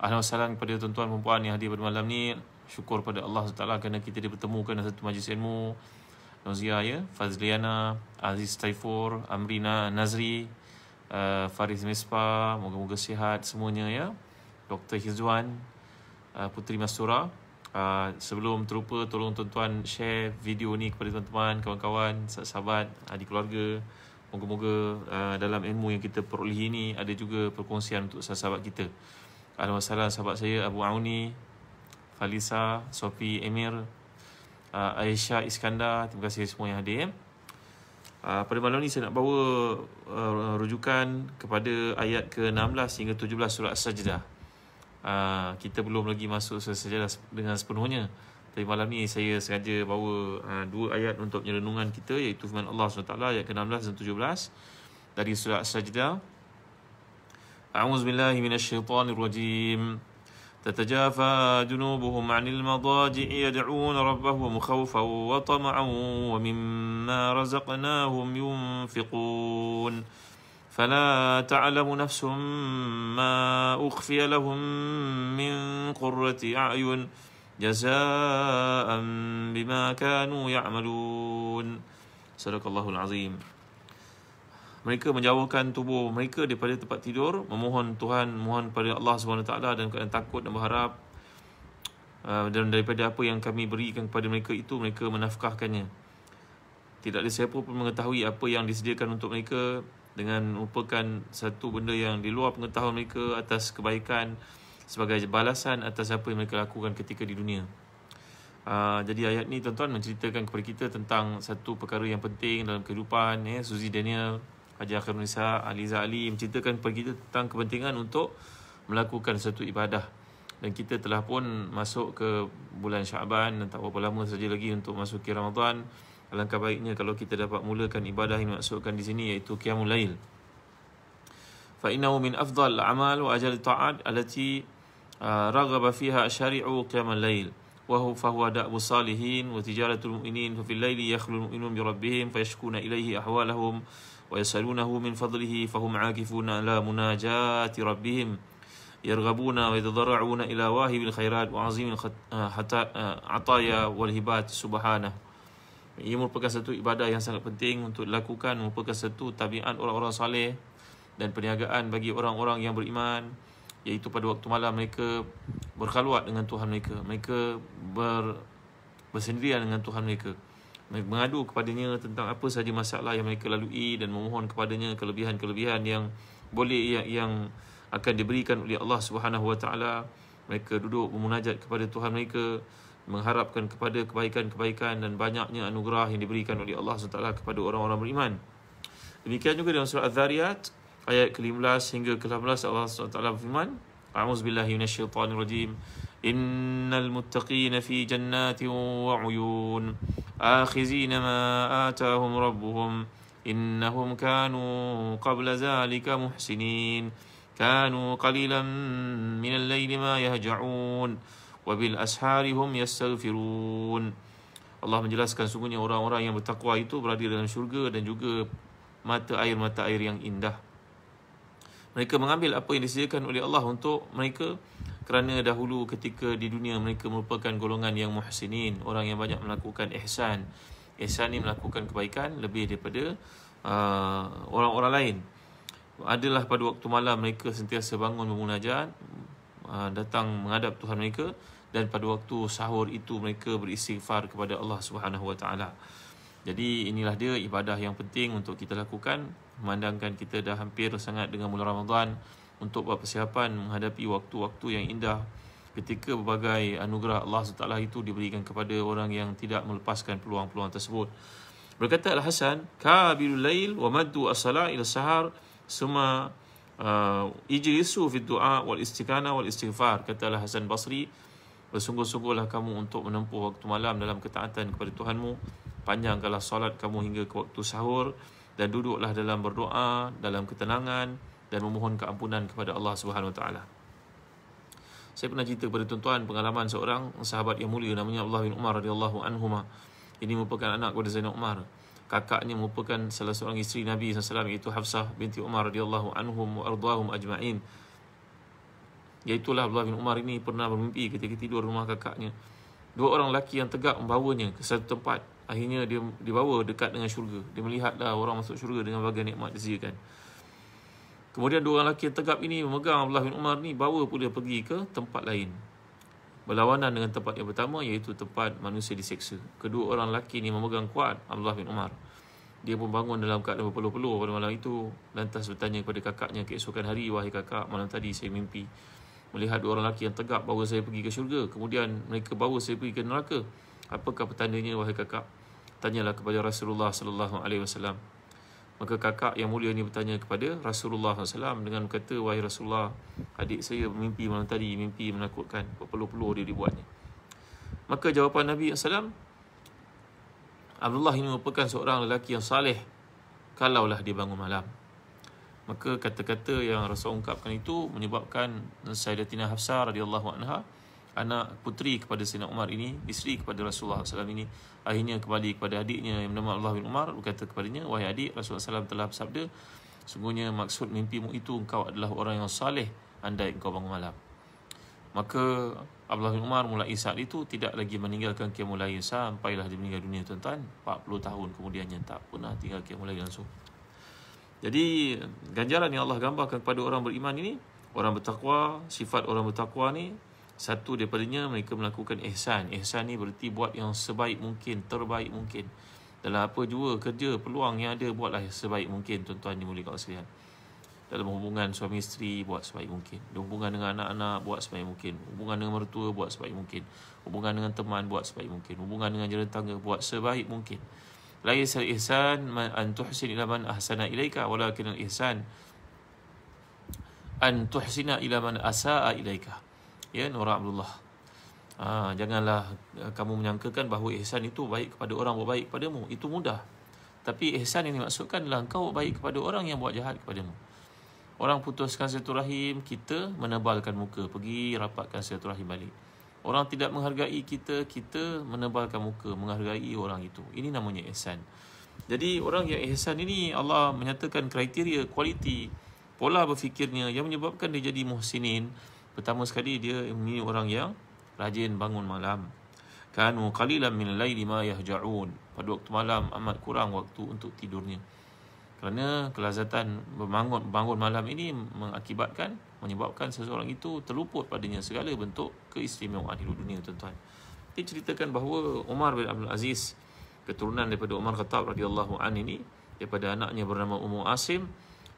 Ahlan wa sahlan kepada tuan-tuan dan puan yang hadir pada malam ni. Syukur pada Allah SWT kerana kita dipertemukan dalam satu majlis ilmu. Nozia ya, Fazliana, Aziz Taifur, Amrina Nazri, uh, Faris Mespa, moga-moga sihat semuanya ya. Dr. Hizwan, uh, Puteri Masura. Uh, sebelum terlupa tolong tuan-tuan share video ni kepada tuan-tuan, kawan-kawan, sahabat, adik keluarga. Moga-moga uh, dalam ilmu yang kita perolehi ini ada juga perkongsian untuk sahabat kita. Alam wassalam sahabat saya Abu Auni Falisa, Sofi, Emir uh, Aisyah, Iskandar Terima kasih semua yang hadir ya. uh, Pada malam ni saya nak bawa uh, Rujukan kepada Ayat ke-16 hingga 17 surat sajdah uh, Kita belum lagi Masuk surat sajdah dengan sepenuhnya Tapi malam ni saya sengaja Bawa uh, dua ayat untuk penyelenungan kita Iaitu firman Allah SWT Ayat ke-16 dan 17 Dari surat sajdah أعوذ بالله من الشيطان الرجيم تتجافى جنوبهم عن المضاجع يدعون ربهم خوفا وطمعا ومما رزقناهم ينفقون فلا تعلم نفس ما أخفي لهم من قرة أعين جزاء بما كانوا يعملون صدق الله العظيم mereka menjauhkan tubuh mereka daripada tempat tidur memohon Tuhan mohon kepada Allah SWT dan kena takut dan berharap uh, dan daripada apa yang kami berikan kepada mereka itu mereka menafkahkannya tidak ada siapa pun mengetahui apa yang disediakan untuk mereka dengan merupakan satu benda yang di luar pengetahuan mereka atas kebaikan sebagai balasan atas apa yang mereka lakukan ketika di dunia Uh, jadi ayat ni tuan-tuan menceritakan kepada kita tentang satu perkara yang penting dalam kehidupan ya Suzy Daniel Haji Akhirun Nisa Aliza Ali menceritakan kepada kita tentang kepentingan untuk melakukan satu ibadah dan kita telah pun masuk ke bulan Syaban dan tak berapa lama saja lagi untuk masuk ke Ramadan alangkah baiknya kalau kita dapat mulakan ibadah yang dimaksudkan di sini iaitu Qiyamul Lail fa min afdal amal wa ajal ta'ad alati uh, raghaba fiha syari'u qiyamul lail wa huwa fa huwa da'u salihin wa tijaratul mu'minin fa fil laili yakhlu al mu'minun bi rabbihim fa yashkuna ahwalahum ويسألونه من فضله فهم عاكفون على مناجات ربهم يرغبون ويتضرعون إلى واهب الخيرات وعظيم العطايا والهبات سبحانه Ia merupakan satu ibadah yang sangat penting untuk dilakukan Merupakan satu tabiat orang-orang saleh Dan perniagaan bagi orang-orang yang beriman Iaitu pada waktu malam mereka berkhaluat dengan Tuhan mereka Mereka ber, bersendirian dengan Tuhan mereka mengadu kepadanya tentang apa sahaja masalah yang mereka lalui dan memohon kepadanya kelebihan-kelebihan yang boleh yang, yang akan diberikan oleh Allah Subhanahu Wa Taala. Mereka duduk memunajat kepada Tuhan mereka mengharapkan kepada kebaikan-kebaikan dan banyaknya anugerah yang diberikan oleh Allah SWT kepada orang-orang beriman. Demikian juga dalam surah Az-Zariyat ayat ke-15 hingga ke-18 Allah SWT berfirman A'udzu billahi minasyaitonir rajim innal muttaqina fi jannatin wa 'uyun آخذين ما آتاهم ربهم إنهم كانوا قبل ذلك محسنين كانوا قليلا من الليل ما يهجعون وبالأسحار هم يستغفرون Allah menjelaskan sungguhnya orang-orang yang bertakwa itu berada dalam syurga dan juga mata air-mata air yang indah mereka mengambil apa yang disediakan oleh Allah untuk mereka kerana dahulu ketika di dunia mereka merupakan golongan yang muhsinin orang yang banyak melakukan ihsan ihsan ini melakukan kebaikan lebih daripada uh, orang-orang lain adalah pada waktu malam mereka sentiasa bangun bermunajat uh, datang menghadap Tuhan mereka dan pada waktu sahur itu mereka beristighfar kepada Allah Subhanahu jadi inilah dia ibadah yang penting untuk kita lakukan memandangkan kita dah hampir sangat dengan bulan Ramadan untuk buat persiapan menghadapi waktu-waktu yang indah ketika berbagai anugerah Allah SWT itu diberikan kepada orang yang tidak melepaskan peluang-peluang tersebut. Berkata Al-Hasan, Kabilul lail wa maddu as-salah ila sahar suma uh, ijrisu fi du'a wal istikana wal istighfar. Kata Al-Hasan Basri, bersungguh-sungguhlah kamu untuk menempuh waktu malam dalam ketaatan kepada Tuhanmu. Panjangkanlah solat kamu hingga ke waktu sahur dan duduklah dalam berdoa dalam ketenangan dan memohon keampunan kepada Allah Subhanahu Wa Taala. Saya pernah cerita kepada tuan-tuan pengalaman seorang sahabat yang mulia namanya Abdullah bin Umar radhiyallahu anhu. Ini merupakan anak kepada Zainab Umar. Kakaknya merupakan salah seorang isteri Nabi SAW iaitu Hafsah binti Umar radhiyallahu anhu wa ardhahum ajma'in. Iaitulah Abdullah bin Umar ini pernah bermimpi ketika tidur rumah kakaknya. Dua orang lelaki yang tegak membawanya ke satu tempat Akhirnya dia dibawa dekat dengan syurga. Dia melihatlah orang masuk syurga dengan bagian nikmat dia kan. Kemudian dua orang lelaki tegap ini memegang Abdullah bin Umar ni bawa pula pergi ke tempat lain. Berlawanan dengan tempat yang pertama iaitu tempat manusia diseksa. Kedua orang lelaki ni memegang kuat Abdullah bin Umar. Dia pun bangun dalam keadaan berpeluh-peluh pada malam itu. Lantas bertanya kepada kakaknya keesokan hari, wahai kakak malam tadi saya mimpi. Melihat dua orang lelaki yang tegap bawa saya pergi ke syurga. Kemudian mereka bawa saya pergi ke neraka. Apakah pertandanya wahai kakak? tanyalah kepada Rasulullah sallallahu alaihi wasallam. Maka kakak yang mulia ini bertanya kepada Rasulullah SAW dengan berkata, Wahai Rasulullah, adik saya mimpi malam tadi, mimpi menakutkan. Perpeluh-peluh dia dibuatnya. Maka jawapan Nabi SAW, Abdullah ini merupakan seorang lelaki yang saleh kalaulah dia bangun malam. Maka kata-kata yang Rasul ungkapkan itu menyebabkan Sayyidatina Hafsah radhiyallahu anha anak putri kepada Sayyidina Umar ini, isteri kepada Rasulullah SAW ini, akhirnya kembali kepada adiknya yang bernama Allah bin Umar, berkata kepadanya, wahai adik, Rasulullah SAW telah bersabda, sungguhnya maksud mimpimu itu engkau adalah orang yang saleh, andai engkau bangun malam. Maka Abdullah bin Umar mulai saat itu tidak lagi meninggalkan Kiamulaya sampailah dia meninggal dunia tuan-tuan. 40 tahun kemudiannya tak pernah tinggal Kiamulaya langsung. Jadi ganjaran yang Allah gambarkan kepada orang beriman ini, orang bertakwa, sifat orang bertakwa ni satu daripadanya mereka melakukan ihsan. Ihsan ni berarti buat yang sebaik mungkin, terbaik mungkin. Dalam apa jua kerja, peluang yang ada buatlah yang sebaik mungkin tuan-tuan ni mulia kawasan. Dalam hubungan suami isteri buat sebaik mungkin. Hubungan dengan anak-anak buat sebaik mungkin. Hubungan dengan mertua buat sebaik mungkin. Hubungan dengan teman buat sebaik mungkin. Hubungan dengan jiran tangga buat sebaik mungkin. Laisa ihsan antuhsin ilaman ila man ahsana ilaika walakin al ihsan an tuhsina asaa ilaika. Ilayka ya Nora Abdullah. Ha, janganlah eh, kamu menyangkakan bahawa ihsan itu baik kepada orang buat baik kepadamu. Itu mudah. Tapi ihsan yang dimaksudkan adalah engkau baik kepada orang yang buat jahat kepada mu. Orang putuskan silaturahim, kita menebalkan muka. Pergi rapatkan silaturahim balik. Orang tidak menghargai kita, kita menebalkan muka. Menghargai orang itu. Ini namanya ihsan. Jadi orang yang ihsan ini Allah menyatakan kriteria, kualiti, pola berfikirnya yang menyebabkan dia jadi muhsinin. Pertama sekali dia ini orang yang rajin bangun malam. Kanu qalilan min al-laili ma yahja'un. Pada waktu malam amat kurang waktu untuk tidurnya. Kerana kelazatan bangun bangun malam ini mengakibatkan menyebabkan seseorang itu terluput padanya segala bentuk keistimewaan di dunia tuan-tuan. Dia ceritakan bahawa Umar bin Abdul Aziz keturunan daripada Umar Khattab radhiyallahu an ini daripada anaknya bernama Ummu Asim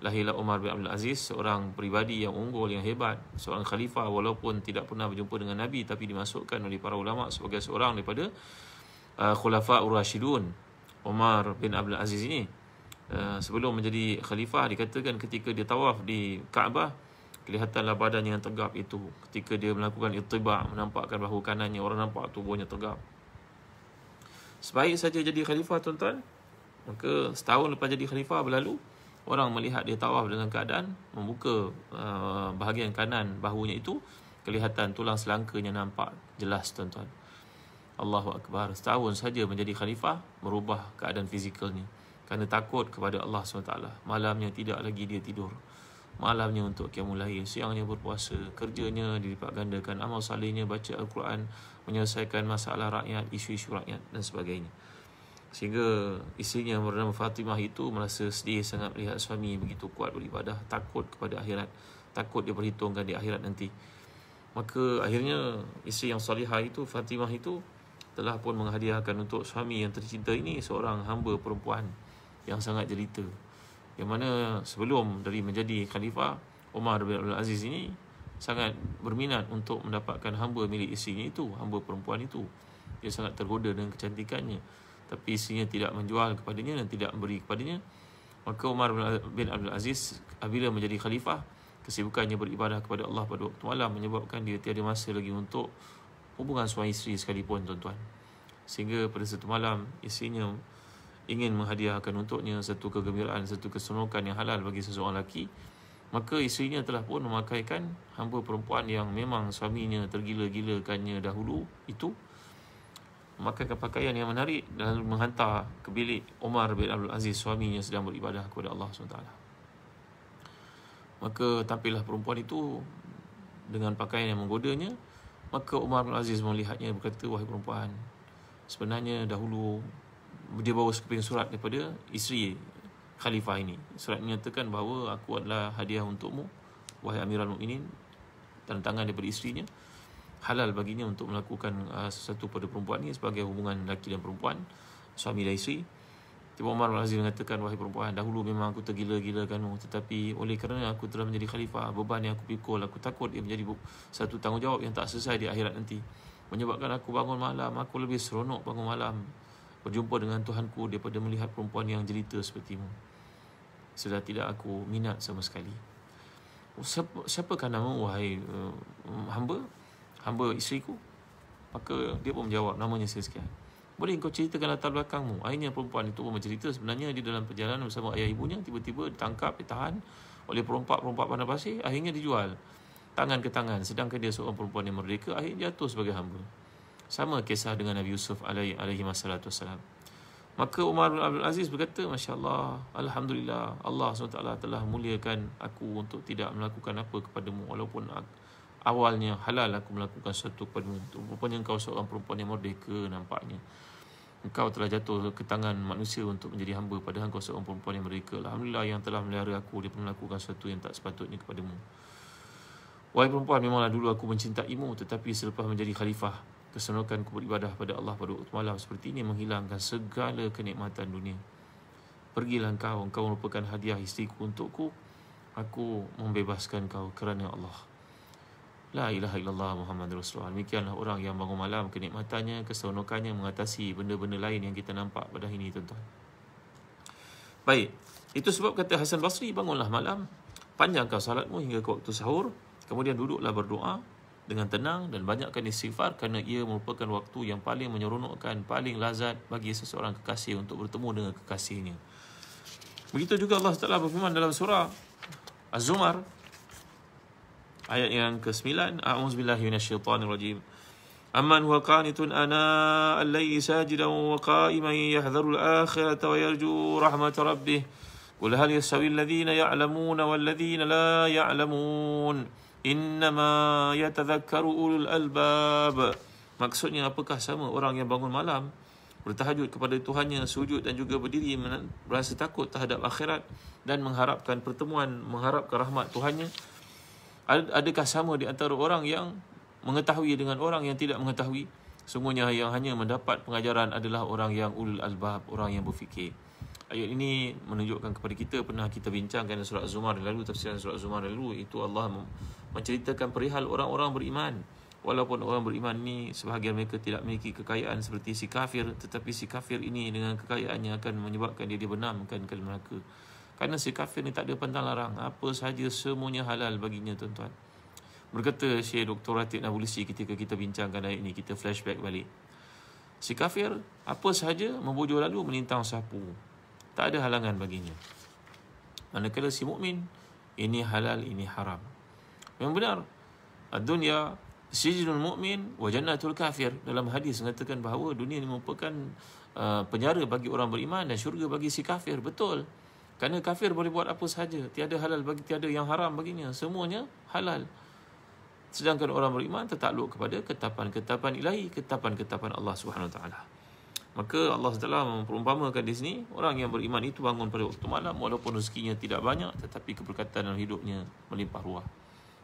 lahirlah Umar bin Abdul Aziz seorang pribadi yang unggul yang hebat seorang khalifah walaupun tidak pernah berjumpa dengan nabi tapi dimasukkan oleh para ulama sebagai seorang daripada uh, khulafa ar-rasyidun Umar bin Abdul Aziz ini uh, sebelum menjadi khalifah dikatakan ketika dia tawaf di Kaabah kelihatanlah badannya yang tegap itu ketika dia melakukan itiba menampakkan bahu kanannya orang nampak tubuhnya tegap sebaik saja jadi khalifah tuan-tuan maka setahun lepas jadi khalifah berlalu orang melihat dia tawaf dengan keadaan membuka uh, bahagian kanan bahunya itu kelihatan tulang selangkanya nampak jelas tuan-tuan Allahu Akbar setahun saja menjadi khalifah merubah keadaan fizikalnya kerana takut kepada Allah SWT malamnya tidak lagi dia tidur malamnya untuk kiamul lahir siangnya berpuasa kerjanya dilipat gandakan amal salihnya baca Al-Quran menyelesaikan masalah rakyat isu-isu rakyat dan sebagainya Sehingga isterinya bernama Fatimah itu merasa sedih sangat melihat suami begitu kuat beribadah Takut kepada akhirat Takut dia berhitungkan di akhirat nanti Maka akhirnya isteri yang salihah itu Fatimah itu telah pun menghadiahkan untuk suami yang tercinta ini seorang hamba perempuan yang sangat jelita yang mana sebelum dari menjadi khalifah Umar bin Abdul Aziz ini sangat berminat untuk mendapatkan hamba milik isteri itu hamba perempuan itu dia sangat tergoda dengan kecantikannya tapi isinya tidak menjual kepadanya dan tidak memberi kepadanya maka Umar bin Abdul Aziz apabila menjadi khalifah kesibukannya beribadah kepada Allah pada waktu malam menyebabkan dia tiada masa lagi untuk hubungan suami isteri sekalipun tuan-tuan sehingga pada satu malam isinya ingin menghadiahkan untuknya satu kegembiraan satu keseronokan yang halal bagi seseorang lelaki maka isterinya telah pun memakaikan hamba perempuan yang memang suaminya tergila-gilakannya dahulu itu memakaikan pakaian yang menarik dan menghantar ke bilik Umar bin Abdul Aziz suaminya sedang beribadah kepada Allah SWT. Maka tampilah perempuan itu dengan pakaian yang menggodanya. Maka Umar bin Aziz melihatnya berkata, wahai perempuan, sebenarnya dahulu dia bawa sekeping surat daripada isteri khalifah ini. Surat menyatakan bahawa aku adalah hadiah untukmu, wahai Amirul Mukminin, tanda tangan daripada isterinya halal baginya untuk melakukan uh, sesuatu pada perempuan ini sebagai hubungan lelaki dan perempuan suami dan isteri Tiba Umar bin Aziz mengatakan wahai perempuan dahulu memang aku tergila-gila kamu tetapi oleh kerana aku telah menjadi khalifah beban yang aku pikul aku takut ia menjadi satu tanggungjawab yang tak selesai di akhirat nanti menyebabkan aku bangun malam aku lebih seronok bangun malam berjumpa dengan Tuhanku daripada melihat perempuan yang jelita mu. sudah tidak aku minat sama sekali Siapa, siapakah nama wahai uh, hamba hamba isteri ku? Maka dia pun menjawab, namanya saya sekian. Boleh kau ceritakan latar belakangmu? Akhirnya perempuan itu pun bercerita sebenarnya dia dalam perjalanan bersama ayah ibunya tiba-tiba ditangkap, ditahan oleh perompak-perompak panah pasir. Akhirnya dijual tangan ke tangan. Sedangkan dia seorang perempuan yang merdeka, akhirnya jatuh sebagai hamba. Sama kisah dengan Nabi Yusuf alaihi, alaihi masalatu wassalam. Maka Umar bin Abdul Aziz berkata, Masya Allah, Alhamdulillah, Allah SWT telah muliakan aku untuk tidak melakukan apa kepadamu walaupun aku, awalnya halal aku melakukan satu mu. itu. Rupanya engkau seorang perempuan yang merdeka nampaknya. Engkau telah jatuh ke tangan manusia untuk menjadi hamba padahal engkau seorang perempuan yang merdeka. Alhamdulillah yang telah melihara aku dia melakukan sesuatu yang tak sepatutnya kepada mu. Wahai perempuan, memanglah dulu aku mencintai mu. tetapi selepas menjadi khalifah, kesenangan ku beribadah pada Allah pada waktu malam seperti ini menghilangkan segala kenikmatan dunia. Pergilah engkau, engkau merupakan hadiah istriku untukku. Aku membebaskan kau kerana Allah. La ilaha illallah Muhammad Rasulullah Demikianlah orang yang bangun malam Kenikmatannya, keseronokannya Mengatasi benda-benda lain yang kita nampak pada hari ini tuan-tuan Baik Itu sebab kata Hasan Basri Bangunlah malam Panjangkan salatmu hingga ke waktu sahur Kemudian duduklah berdoa Dengan tenang dan banyakkan istighfar Kerana ia merupakan waktu yang paling menyeronokkan Paling lazat bagi seseorang kekasih Untuk bertemu dengan kekasihnya Begitu juga Allah SWT berfirman dalam surah Az-Zumar Ayat yang ke-9 A'udzubillahi minasyaitonirrajim Amman huwa qanitun ana allai sajidan wa qa'iman yahdharul akhirata wa yarju rahmat rabbih Qul hal yasawi alladhina ya'lamuna walladhina la ya'lamun Innama yatadhakkaru ulul albab Maksudnya apakah sama orang yang bangun malam bertahajud kepada Tuhannya sujud dan juga berdiri merasa takut terhadap akhirat dan mengharapkan pertemuan mengharapkan rahmat Tuhannya adakah sama di antara orang yang mengetahui dengan orang yang tidak mengetahui semuanya yang hanya mendapat pengajaran adalah orang yang ulul albab orang yang berfikir ayat ini menunjukkan kepada kita pernah kita bincangkan dalam surah az-zumar lalu tafsiran surah az-zumar lalu itu Allah menceritakan perihal orang-orang beriman walaupun orang beriman ni sebahagian mereka tidak memiliki kekayaan seperti si kafir tetapi si kafir ini dengan kekayaannya akan menyebabkan dia dibenamkan ke neraka kerana si kafir ni tak ada pandang larang. Apa sahaja semuanya halal baginya tuan-tuan. Berkata si Dr. Ratib Nabulisi ketika kita bincangkan ayat ini. Kita flashback balik. Si kafir apa sahaja membujur lalu menintang sapu. Tak ada halangan baginya. Manakala si mukmin ini halal, ini haram. Memang benar. Dunia sijinul mukmin wa jannatul kafir. Dalam hadis mengatakan bahawa dunia ini merupakan uh, penjara bagi orang beriman dan syurga bagi si kafir. Betul. Kerana kafir boleh buat apa sahaja. Tiada halal bagi tiada yang haram baginya. Semuanya halal. Sedangkan orang beriman tertakluk kepada ketapan-ketapan ilahi, ketapan-ketapan Allah Subhanahu Wa Taala. Maka Allah SWT memperumpamakan di sini Orang yang beriman itu bangun pada waktu malam Walaupun rezekinya tidak banyak Tetapi keberkatan dalam hidupnya melimpah ruah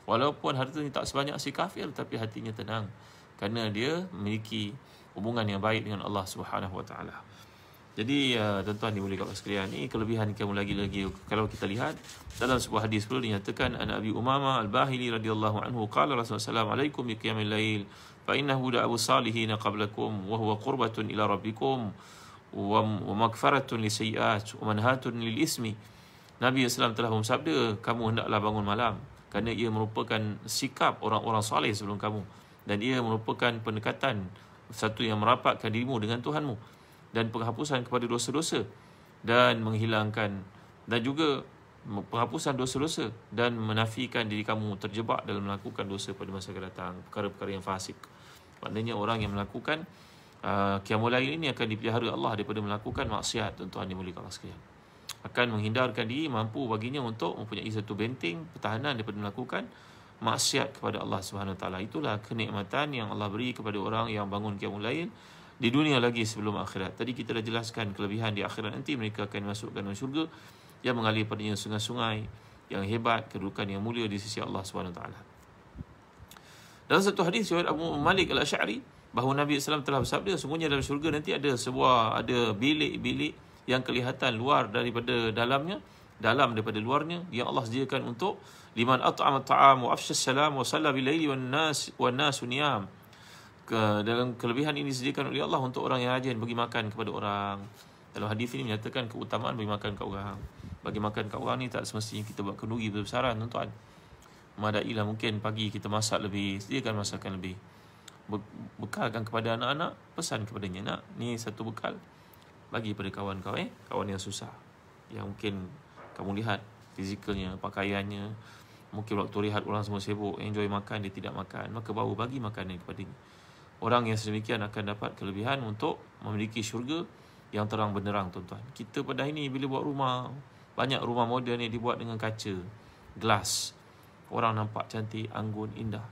Walaupun hatinya tak sebanyak si kafir Tapi hatinya tenang Kerana dia memiliki hubungan yang baik dengan Allah Subhanahu SWT jadi uh, tuan-tuan ni boleh kat sekalian ni kelebihan kamu lagi lagi kalau kita lihat dalam sebuah hadis pula dinyatakan anak Abi Umama Al-Bahili radhiyallahu anhu qala Rasulullah sallallahu alaihi wasallam alaikum yaqiyamil lail fa innahu da abu salihin qablakum wa huwa qurbatun ila rabbikum wa, wa magfaratun li sayiat wa manhatun lil ismi Nabi SAW telah bersabda kamu hendaklah bangun malam kerana ia merupakan sikap orang-orang saleh sebelum kamu dan ia merupakan pendekatan satu yang merapatkan dirimu dengan Tuhanmu dan penghapusan kepada dosa-dosa dan menghilangkan dan juga penghapusan dosa-dosa dan menafikan diri kamu terjebak dalam melakukan dosa pada masa akan datang perkara-perkara yang fasik maknanya orang yang melakukan uh, kiamul lain ini akan dipelihara Allah daripada melakukan maksiat tuan-tuan yang mulia sekalian akan menghindarkan diri mampu baginya untuk mempunyai satu benteng pertahanan daripada melakukan maksiat kepada Allah Subhanahu taala itulah kenikmatan yang Allah beri kepada orang yang bangun kiamul lain di dunia lagi sebelum akhirat. Tadi kita dah jelaskan kelebihan di akhirat nanti mereka akan masukkan dalam syurga yang mengalir padanya sungai-sungai yang hebat, kedudukan yang mulia di sisi Allah Subhanahu Wa Taala. Dalam satu hadis riwayat Abu Malik Al-Asy'ari bahawa Nabi Sallallahu Alaihi Wasallam telah bersabda semuanya dalam syurga nanti ada sebuah ada bilik-bilik yang kelihatan luar daripada dalamnya dalam daripada luarnya yang Allah sediakan untuk liman at'ama ta'am wa afsha salam wa salla laili wan nas wan nas niyam ke, dalam kelebihan ini disediakan oleh Allah untuk orang yang rajin bagi makan kepada orang. Dalam hadis ini menyatakan keutamaan bagi makan kepada orang. Bagi makan kepada orang ni tak semestinya kita buat kenduri besar-besaran tuan-tuan. Madailah mungkin pagi kita masak lebih, sediakan masakan lebih. Bekalkan kepada anak-anak, pesan kepadanya nak. Ni satu bekal bagi pada kawan kau eh, kawan yang susah. Yang mungkin kamu lihat fizikalnya, pakaiannya, Mungkin waktu lihat orang semua sibuk Enjoy makan, dia tidak makan Maka bawa bagi makanan kepada dia Orang yang sedemikian akan dapat kelebihan untuk memiliki syurga yang terang benderang tuan-tuan. Kita pada hari ini bila buat rumah, banyak rumah moden ni dibuat dengan kaca, glass. Orang nampak cantik, anggun, indah.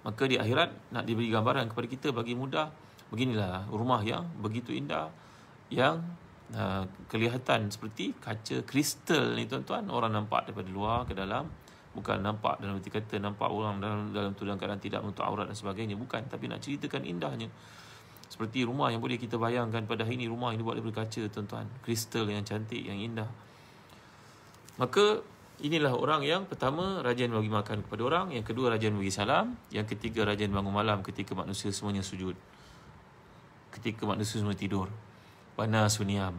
Maka di akhirat nak diberi gambaran kepada kita bagi mudah beginilah rumah yang begitu indah yang uh, kelihatan seperti kaca kristal ni tuan-tuan orang nampak daripada luar ke dalam bukan nampak dalam erti kata nampak orang dalam dalam tu dalam keadaan tidak menutup aurat dan sebagainya bukan tapi nak ceritakan indahnya seperti rumah yang boleh kita bayangkan pada hari ini rumah ini dibuat daripada kaca tuan-tuan kristal yang cantik yang indah maka inilah orang yang pertama rajin bagi makan kepada orang yang kedua rajin bagi salam yang ketiga rajin bangun malam ketika manusia semuanya sujud ketika manusia semua tidur panas suniam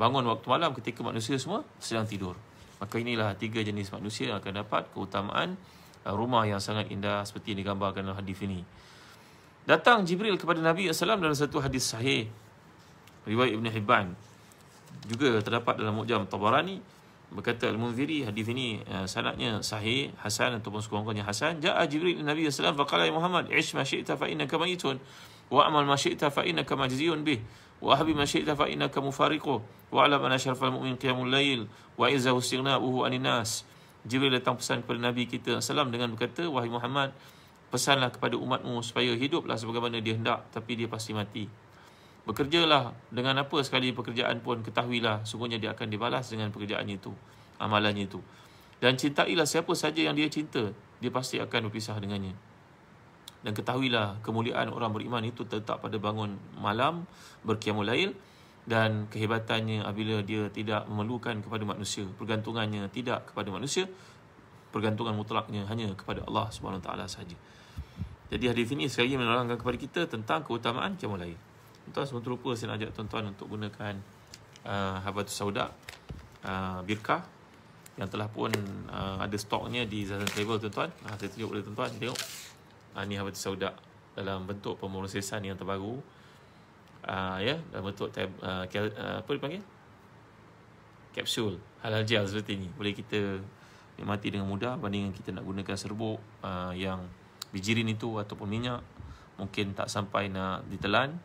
bangun waktu malam ketika manusia semua sedang tidur Maka inilah tiga jenis manusia yang akan dapat keutamaan uh, rumah yang sangat indah seperti yang digambarkan dalam hadis ini. Datang Jibril kepada Nabi SAW dalam satu hadis sahih riwayat Ibn Hibban juga terdapat dalam Mujam Tabarani berkata Al-Munziri hadis ini uh, sanadnya sahih hasan ataupun sekurang-kurangnya hasan jaa Jibril Nabi sallallahu alaihi wasallam ya Muhammad ish ma syi'ta fa innaka mayitun wa amal ma syi'ta fa innaka majziun bih وأهب ما شئت فإنك مفارقه وأعلم أن أشرف المؤمن قيام الليل وإذا استغناؤه عن الناس Jibril datang pesan kepada Nabi kita Salam dengan berkata Wahai Muhammad Pesanlah kepada umatmu Supaya hiduplah sebagaimana dia hendak Tapi dia pasti mati Bekerjalah dengan apa sekali pekerjaan pun Ketahuilah Sungguhnya dia akan dibalas dengan pekerjaannya itu Amalannya itu Dan cintailah siapa saja yang dia cinta Dia pasti akan berpisah dengannya dan ketahuilah kemuliaan orang beriman itu tetap pada bangun malam berkiamul lail dan kehebatannya apabila dia tidak memerlukan kepada manusia pergantungannya tidak kepada manusia pergantungan mutlaknya hanya kepada Allah Subhanahu Wa Taala saja jadi hadis ini sekali lagi menerangkan kepada kita tentang keutamaan kiamul lail tuan sempat lupa saya nak ajak tuan-tuan untuk gunakan uh, Habatus Sauda uh, Birka yang telah pun uh, ada stoknya di Zazan Travel tuan-tuan uh, saya tunjuk kepada tuan-tuan tengok Ani ah, Habatul Sauda dalam bentuk pemrosesan yang terbaru uh, ya yeah, dalam bentuk tab, uh, uh, apa dipanggil kapsul halal gel seperti ini boleh kita nikmati dengan mudah berbanding kita nak gunakan serbuk uh, yang bijirin itu ataupun minyak mungkin tak sampai nak ditelan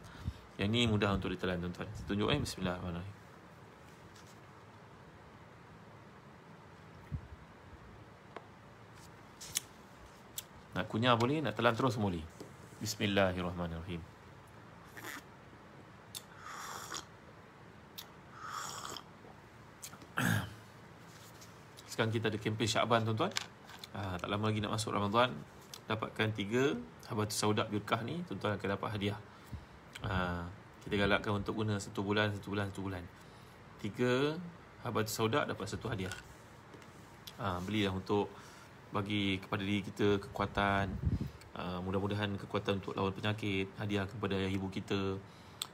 yang ini mudah untuk ditelan tuan-tuan tunjuk eh bismillahirrahmanirrahim Nak kunyah boleh, nak telan terus boleh. Bismillahirrahmanirrahim. Sekarang kita ada kempen Syaban tuan-tuan. Ah, tak lama lagi nak masuk Ramadan. Dapatkan 3 Habatu Saudak Birkah ni, tuan-tuan akan dapat hadiah. Ah, kita galakkan untuk guna satu bulan, satu bulan, satu bulan. Tiga Habatu Saudak dapat satu hadiah. Ah, belilah untuk bagi kepada diri kita kekuatan uh, mudah-mudahan kekuatan untuk lawan penyakit hadiah kepada ibu kita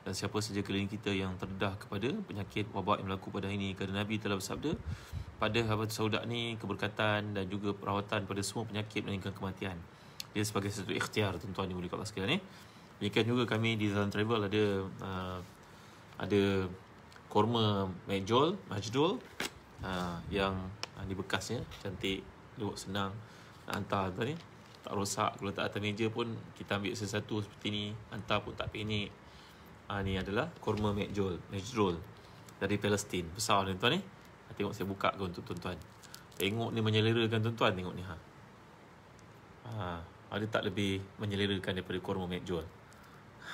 dan siapa saja keliling kita yang terdedah kepada penyakit wabak yang berlaku pada hari ini kerana Nabi telah bersabda pada sahabat saudak ni keberkatan dan juga perawatan pada semua penyakit melainkan kematian dia sebagai satu ikhtiar tuan-tuan di mulia sekalian ni demikian juga kami di Zalan Travel ada uh, ada korma majol majdul uh, yang uh, di bekasnya cantik lewat senang nak hantar tu ni tak rosak kalau tak atas meja pun kita ambil sesuatu seperti ni hantar pun tak penik ha, ah, ni adalah korma majjol majjol dari Palestin besar ni tuan ni ah, tengok saya buka ke untuk tuan-tuan tengok ni menyelerakan tuan-tuan tengok ni ha. ha ada tak lebih menyelerakan daripada korma majjol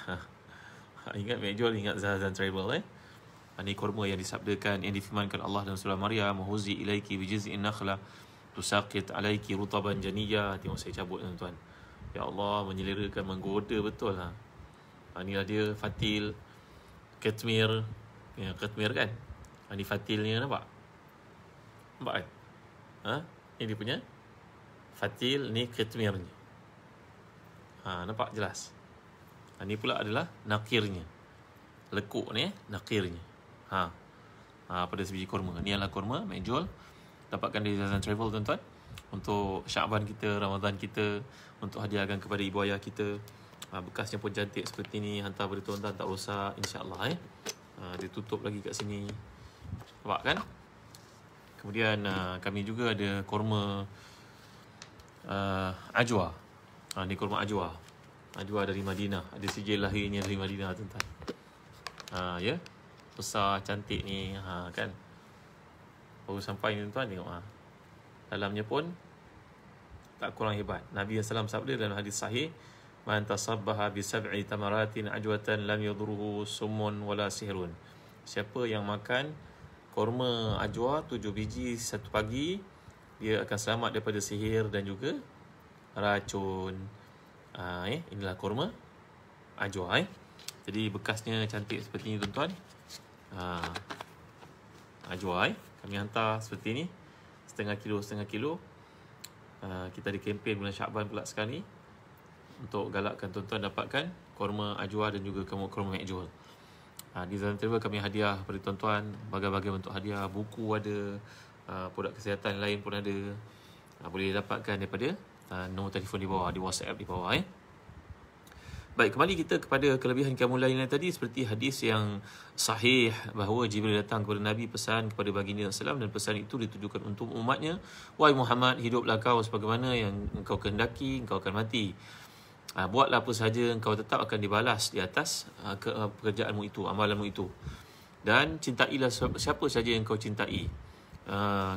ha. ingat majjol ingat Zazan Travel eh ini korma yang disabdakan yang difirmankan Allah dan Rasulullah Maria mahuzi ilaiki bijizin nakhla tusaqit alaiki rutaban janiyya tengok saya cabut tuan-tuan ya Allah menyelerakan menggoda betul lah. ha. ha lah dia fatil ketmir ya ketmir kan ha, ini fatilnya nampak nampak kan ha ini dia punya fatil ni ketmirnya ha nampak jelas ha, ini pula adalah nakirnya lekuk ni eh? nakirnya ha Ha, pada sebiji kurma. Ni adalah kurma, menjol dapatkan di jalan Travel tuan-tuan untuk syakban kita, Ramadan kita, untuk hadiahkan kepada ibu ayah kita. Ah, bekasnya pun cantik seperti ni, hantar beri tuan-tuan tak rosak insyaallah allah eh. Ah, dia tutup lagi kat sini. Nampak kan? Kemudian ah, kami juga ada korma uh, Ajwa. ni korma Ajwa. Ajwa dari Madinah. Ada sijil lahirnya dari Madinah tuan-tuan. ya. Besar cantik ni ha, kan baru sampai ni tuan tengok ah. Dalamnya pun tak kurang hebat. Nabi yang salam sabda dalam hadis sahih man tasabbaha bi sab'i tamaratin ajwatan lam yadhruhu sumun wala sihrun. Siapa yang makan korma ajwa tujuh biji satu pagi dia akan selamat daripada sihir dan juga racun. Aa, ha, eh inilah korma ajwa eh. Jadi bekasnya cantik seperti ini tuan-tuan. Ha. Ajwa eh kami hantar seperti ini setengah kilo setengah kilo ah, kita ada kempen bulan Syakban pula sekarang ni untuk galakkan tuan-tuan dapatkan korma ajwa dan juga korma makjul uh, ah, di Zalan terima kami hadiah kepada tuan-tuan bagai-bagai bentuk hadiah buku ada ah, produk kesihatan lain pun ada boleh dapatkan daripada nombor telefon di bawah di whatsapp di bawah eh. Baik, kembali kita kepada kelebihan kiamul lain tadi seperti hadis yang sahih bahawa Jibril datang kepada Nabi pesan kepada baginda SAW dan pesan itu ditujukan untuk umatnya. Wahai Muhammad, hiduplah kau sebagaimana yang engkau kehendaki, engkau akan mati. Ah, buatlah apa sahaja, engkau tetap akan dibalas di atas ah, ah, pekerjaanmu itu, amalanmu itu. Dan cintailah siapa sahaja yang engkau cintai.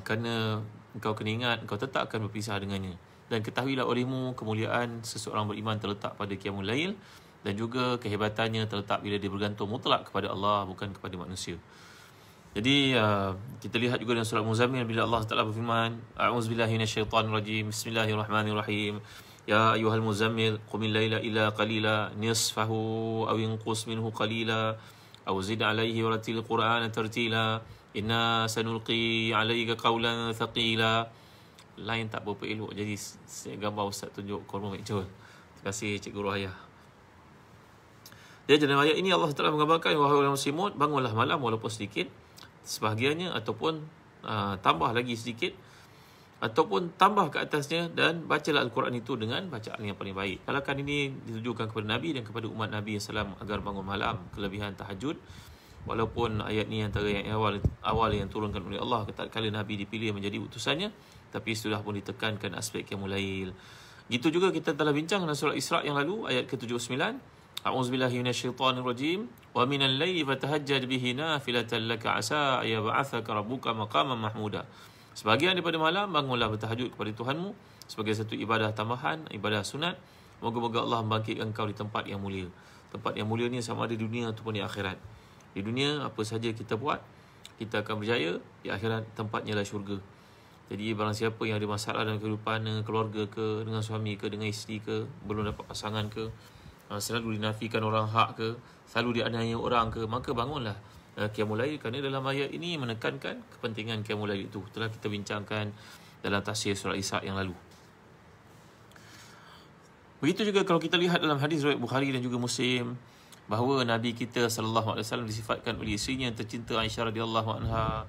Kerana engkau kena ingat, engkau tetap akan berpisah dengannya dan ketahuilah olehmu kemuliaan seseorang beriman terletak pada qiyamul lail dan juga kehebatannya terletak bila dia bergantung mutlak kepada Allah bukan kepada manusia. Jadi uh, kita lihat juga dalam surah Muzammil bila Allah Taala berfirman a'udzubillahi minasyaitonirrajim bismillahirrahmanirrahim ya ayyuhal muzammil qum laila ila qalila nisfahu aw inqus minhu qalila aw zid alayhi wa ratil qur'ana tartila inna sanulqi alayka qawlan thaqila lain tak berapa elok jadi saya gambar ustaz tunjuk korma mencul terima kasih cikgu rohayah jadi dalam ayat ini Allah telah menggambarkan wahai orang muslimut bangunlah malam walaupun sedikit sebahagiannya ataupun uh, tambah lagi sedikit ataupun tambah ke atasnya dan bacalah Al-Quran itu dengan bacaan yang paling baik. Kalakan ini ditujukan kepada Nabi dan kepada umat Nabi SAW agar bangun malam kelebihan tahajud. Walaupun ayat ni antara yang awal, awal yang turunkan oleh Allah ketika Nabi dipilih menjadi utusannya, tapi sudah pun ditekankan aspek yang kemulail. Gitu juga kita telah bincang dalam surah Isra' yang lalu, ayat ke-79. A'udzubillahi minasyaitanirrajim. Wa minan layi fatahajjad bihi nafilatan laka asa ya ba'athaka rabbuka maqaman mahmuda. Sebagian daripada malam, bangunlah bertahajud kepada Tuhanmu sebagai satu ibadah tambahan, ibadah sunat. Moga-moga Allah membangkitkan kau di tempat yang mulia. Tempat yang mulia ni sama ada di dunia ataupun di akhirat. Di dunia, apa saja kita buat, kita akan berjaya. Di akhirat, tempatnya lah syurga. Jadi barang siapa yang ada masalah dalam kehidupan keluarga ke dengan suami ke dengan isteri ke belum dapat pasangan ke ah, selalu dinafikan orang hak ke selalu dianiaya orang ke maka bangunlah ah, Qiyamulayl kerana dalam ayat ini menekankan kepentingan Qiyamulayl itu telah kita bincangkan dalam tafsir surah Isa' yang lalu. Begitu juga kalau kita lihat dalam hadis riwayat Bukhari dan juga Muslim bahawa Nabi kita sallallahu alaihi wasallam disifatkan oleh isterinya tercinta Aisyah radhiyallahu anha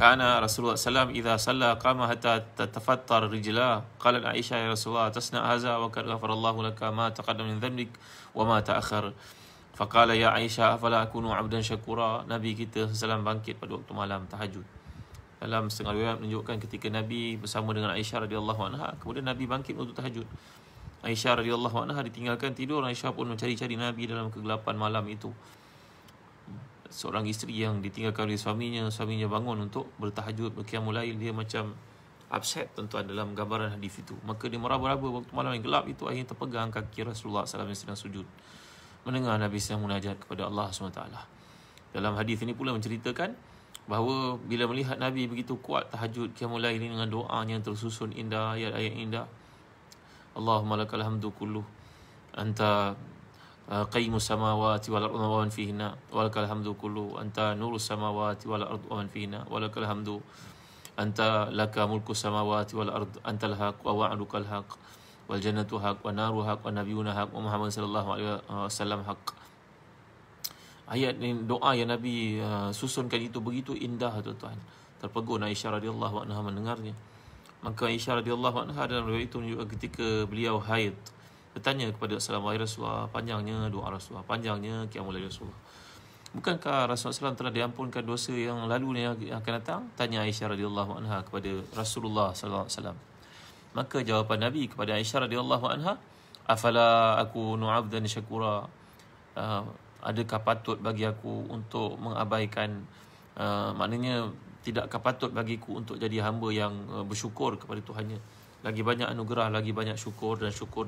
kana Rasulullah SAW. idza salla qama hatta tatafattar rijla qala Aisyah ya Rasulullah tasna hadza wa qad ghafarallahu laka ma taqaddama min dhanbik wa ma ta'akhkhar faqala ya Aisyah afala akunu 'abdan syakura nabi kita sallam bangkit pada waktu malam tahajud dalam setengah riwayat menunjukkan ketika nabi bersama dengan Aisyah radhiyallahu anha kemudian nabi bangkit untuk tahajud Aisyah radhiyallahu anha ditinggalkan tidur Aisyah pun mencari-cari nabi dalam kegelapan malam itu seorang isteri yang ditinggalkan oleh suaminya suaminya bangun untuk bertahajud berkiamul lain dia macam upset tentu tuan dalam gambaran hadis itu maka dia meraba-raba waktu malam yang gelap itu akhirnya terpegang kaki Rasulullah SAW yang sedang sujud mendengar Nabi sedang munajat kepada Allah SWT dalam hadis ini pula menceritakan bahawa bila melihat Nabi begitu kuat tahajud kiamul lain dengan doa yang tersusun indah ayat-ayat indah Allahumma lakal hamdu kulluh anta Ah, qayyimu samawati wal ardi wa fihina wa lakal hamdu kullu anta nuru samawati wal ardi wa fihina wa lakal hamdu anta laka mulku samawati wal ardi anta al haq wa wa'duka al haq wal jannatu haq wa naru haq wa nabiyuna haq wa muhammad sallallahu alaihi wasallam uh, haq ayat ni doa yang nabi uh, susunkan itu begitu indah tuan-tuan terpegun Aisyah radhiyallahu anha mendengarnya maka Aisyah radhiyallahu anha dalam riwayat itu juga ketika beliau haid bertanya kepada Assalamualaikum Rasulullah panjangnya doa Rasulullah panjangnya kiamul Rasulullah Bukankah Rasulullah SAW telah diampunkan dosa yang lalu yang akan datang? Tanya Aisyah radhiyallahu anha kepada Rasulullah Sallallahu SAW. Maka jawapan Nabi kepada Aisyah radhiyallahu anha, "Afala aku nu'abdan syakura?" Uh, adakah patut bagi aku untuk mengabaikan uh, maknanya tidakkah patut bagiku untuk jadi hamba yang ah, bersyukur kepada Tuhannya? lagi banyak anugerah, lagi banyak syukur dan syukur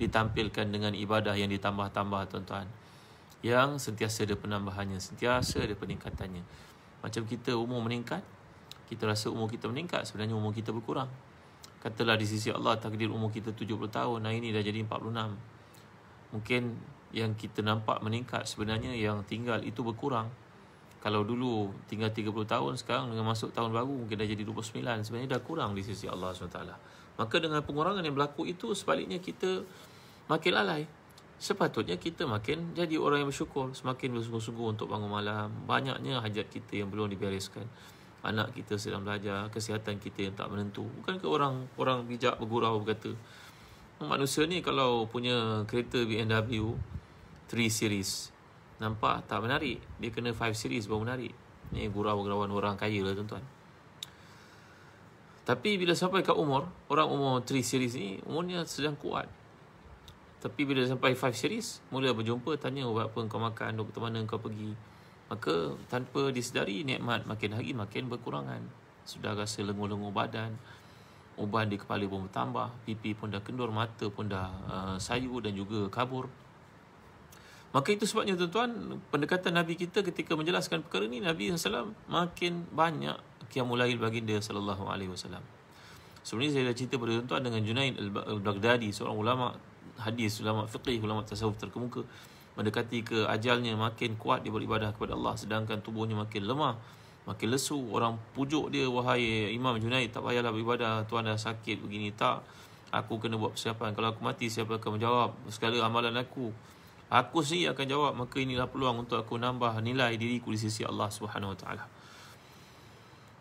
ditampilkan dengan ibadah yang ditambah-tambah tuan-tuan. Yang sentiasa ada penambahannya, sentiasa ada peningkatannya. Macam kita umur meningkat, kita rasa umur kita meningkat, sebenarnya umur kita berkurang. Katalah di sisi Allah takdir umur kita 70 tahun, hari ini dah jadi 46. Mungkin yang kita nampak meningkat sebenarnya yang tinggal itu berkurang. Kalau dulu tinggal 30 tahun, sekarang dengan masuk tahun baru mungkin dah jadi 29. Sebenarnya dah kurang di sisi Allah SWT. Maka dengan pengurangan yang berlaku itu sebaliknya kita makin lalai. Sepatutnya kita makin jadi orang yang bersyukur, semakin bersungguh-sungguh untuk bangun malam. Banyaknya hajat kita yang belum dibereskan. Anak kita sedang belajar, kesihatan kita yang tak menentu. Bukan ke orang orang bijak bergurau berkata, manusia ni kalau punya kereta BMW 3 series, nampak tak menarik. Dia kena 5 series baru menarik. Ni gurau-gurauan orang kaya lah tuan-tuan. Tapi bila sampai kat umur, orang umur 3 series ni, umurnya sedang kuat. Tapi bila sampai 5 series, mula berjumpa, tanya ubat apa kau makan, doktor mana kau pergi. Maka tanpa disedari, nikmat makin hari makin berkurangan. Sudah rasa lengur-lengur badan. Uban di kepala pun bertambah. Pipi pun dah kendur, mata pun dah uh, sayu dan juga kabur. Maka itu sebabnya tuan-tuan, pendekatan Nabi kita ketika menjelaskan perkara ini, Nabi SAW makin banyak Qiyamulail baginda sallallahu alaihi wasallam. Sebenarnya saya dah cerita pada tuan-tuan dengan Junain al-Baghdadi seorang ulama hadis ulama fiqih ulama tasawuf terkemuka mendekati ke ajalnya makin kuat dia beribadah kepada Allah sedangkan tubuhnya makin lemah makin lesu orang pujuk dia wahai Imam Junaid tak payahlah beribadah tuan dah sakit begini tak aku kena buat persiapan kalau aku mati siapa akan menjawab segala amalan aku aku sendiri akan jawab maka inilah peluang untuk aku nambah nilai diriku di sisi Allah Subhanahu Wa Taala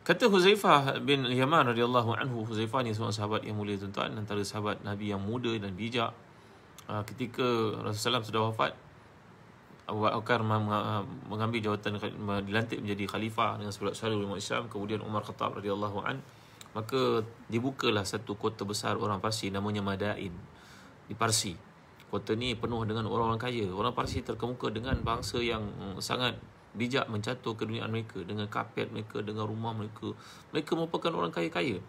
Kata Huzaifah bin Yaman radhiyallahu anhu, Huzaifah ni seorang sahabat yang mulia tuan-tuan, antara sahabat Nabi yang muda dan bijak. Ah, ketika Rasulullah SAW sudah wafat, Abu Bakar mengambil jawatan dilantik menjadi khalifah dengan surat suara ulama Islam, kemudian Umar Khattab radhiyallahu an maka dibukalah satu kota besar orang Parsi namanya Madain di Parsi. Kota ni penuh dengan orang-orang kaya. Orang Parsi terkemuka dengan bangsa yang sangat bijak mencatur keduniaan mereka dengan kapet mereka, dengan rumah mereka. Mereka merupakan orang kaya-kaya.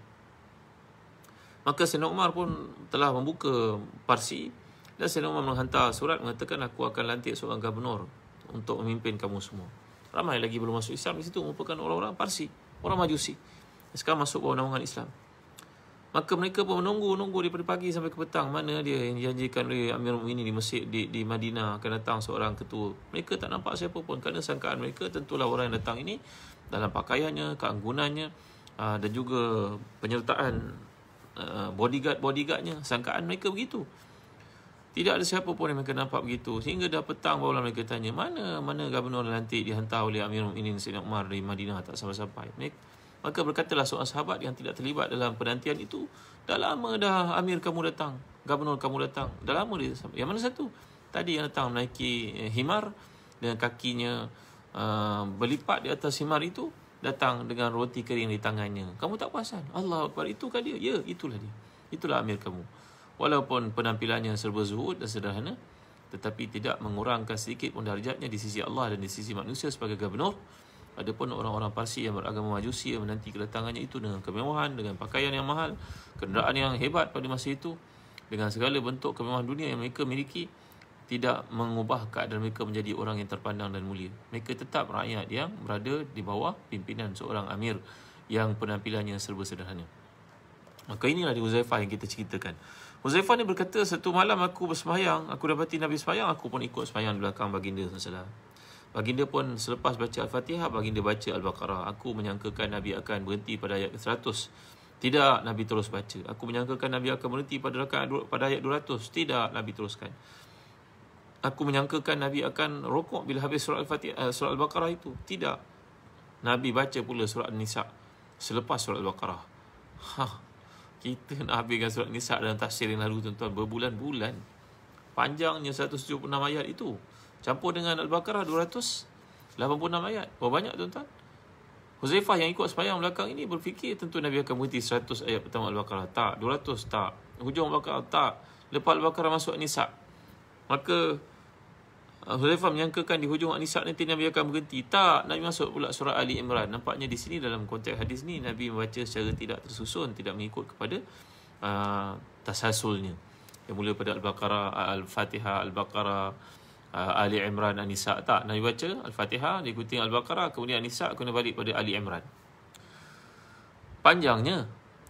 Maka Sayyidina Umar pun telah membuka Parsi dan Sayyidina Umar menghantar surat mengatakan aku akan lantik seorang gubernur untuk memimpin kamu semua. Ramai lagi belum masuk Islam di situ merupakan orang-orang Parsi, orang Majusi. Sekarang masuk bawah naungan Islam. Maka mereka pun menunggu-nunggu daripada pagi sampai ke petang mana dia yang dijanjikan oleh Amir Mu'minin di Mesir di, di Madinah akan datang seorang ketua. Mereka tak nampak siapa pun kerana sangkaan mereka tentulah orang yang datang ini dalam pakaiannya, keanggunannya ah, dan juga penyertaan ah, bodyguard-bodyguardnya. Sangkaan mereka begitu. Tidak ada siapa pun yang mereka nampak begitu. Sehingga dah petang barulah mereka tanya, mana mana gubernur nanti dihantar oleh Amir Mu'minin Sayyidina Umar dari Madinah tak sampai-sampai. Mereka, Maka berkatalah seorang sahabat yang tidak terlibat dalam penantian itu, dah lama dah Amir kamu datang, Gubernur kamu datang. Dah lama dia sampai. Yang mana satu? Tadi yang datang menaiki eh, himar dengan kakinya uh, berlipat di atas himar itu, datang dengan roti kering di tangannya. Kamu tak puasan? Allah Akbar, itukah dia? Ya, itulah dia. Itulah Amir kamu. Walaupun penampilannya serba zuhud dan sederhana, tetapi tidak mengurangkan sedikit pun darjatnya di sisi Allah dan di sisi manusia sebagai gubernur. Adapun orang-orang Parsi yang beragama Majusi yang menanti kedatangannya itu dengan kemewahan, dengan pakaian yang mahal, kenderaan yang hebat pada masa itu, dengan segala bentuk kemewahan dunia yang mereka miliki, tidak mengubah keadaan mereka menjadi orang yang terpandang dan mulia. Mereka tetap rakyat yang berada di bawah pimpinan seorang amir yang penampilannya serba sederhana. Maka inilah di Huzaifah yang kita ceritakan. Huzaifah ni berkata, satu malam aku bersemayang, aku dapati Nabi semayang, aku pun ikut semayang di belakang baginda SAW. Baginda pun selepas baca Al-Fatihah, baginda baca Al-Baqarah. Aku menyangkakan Nabi akan berhenti pada ayat ke-100. Tidak, Nabi terus baca. Aku menyangkakan Nabi akan berhenti pada rakaat pada ayat 200. Tidak, Nabi teruskan. Aku menyangkakan Nabi akan rokok bila habis surat Al-Fatihah eh, surah Al-Baqarah itu. Tidak. Nabi baca pula surat nisa selepas surat Al-Baqarah. Ha. Kita nak habiskan surat nisa dalam tafsir yang lalu tuan-tuan berbulan-bulan. Panjangnya 176 ayat itu. Campur dengan Al-Baqarah 286 ayat. Berapa banyak tuan-tuan? Huzaifah yang ikut sepayang belakang ini berfikir tentu Nabi akan berhenti 100 ayat pertama Al-Baqarah. Tak. 200? Tak. Hujung Al-Baqarah? Tak. Lepas Al-Baqarah masuk Nisab. Maka uh, Huzaifah menyangkakan di hujung Nisab nanti Nabi akan berhenti. Tak. Nabi masuk pula surah Ali Imran. Nampaknya di sini dalam konteks hadis ni Nabi membaca secara tidak tersusun. Tidak mengikut kepada uh, tasasulnya. Yang mula pada Al-Baqarah, Al-Fatihah, Al-Baqarah, uh, Ali Imran Anisa nisa tak Nabi baca Al-Fatihah diikuti Al-Baqarah kemudian Anisa nisa kena balik pada Ali Imran panjangnya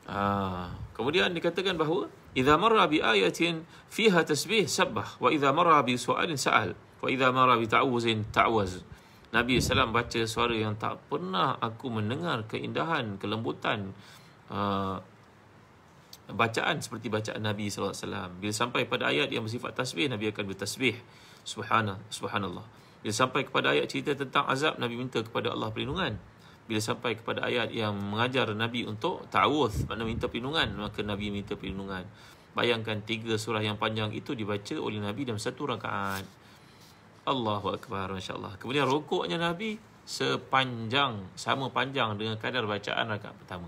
uh, kemudian dikatakan bahawa idza marra bi ayatin fiha tasbih sabbah wa idza marra bi su'alin sa'al wa idza marra bi ta'awuzin ta'awaz Nabi SAW baca suara yang tak pernah aku mendengar keindahan, kelembutan, ah, bacaan seperti bacaan Nabi SAW. Bila sampai pada ayat yang bersifat tasbih, Nabi akan bertasbih. Subhana subhanallah. Bila sampai kepada ayat cerita tentang azab, Nabi minta kepada Allah perlindungan. Bila sampai kepada ayat yang mengajar Nabi untuk ta'awuz, maknanya minta perlindungan, maka Nabi minta perlindungan. Bayangkan tiga surah yang panjang itu dibaca oleh Nabi dalam satu rakaat. Allahu Akbar, Masya Allah. Kemudian rokoknya Nabi sepanjang, sama panjang dengan kadar bacaan rakaat pertama.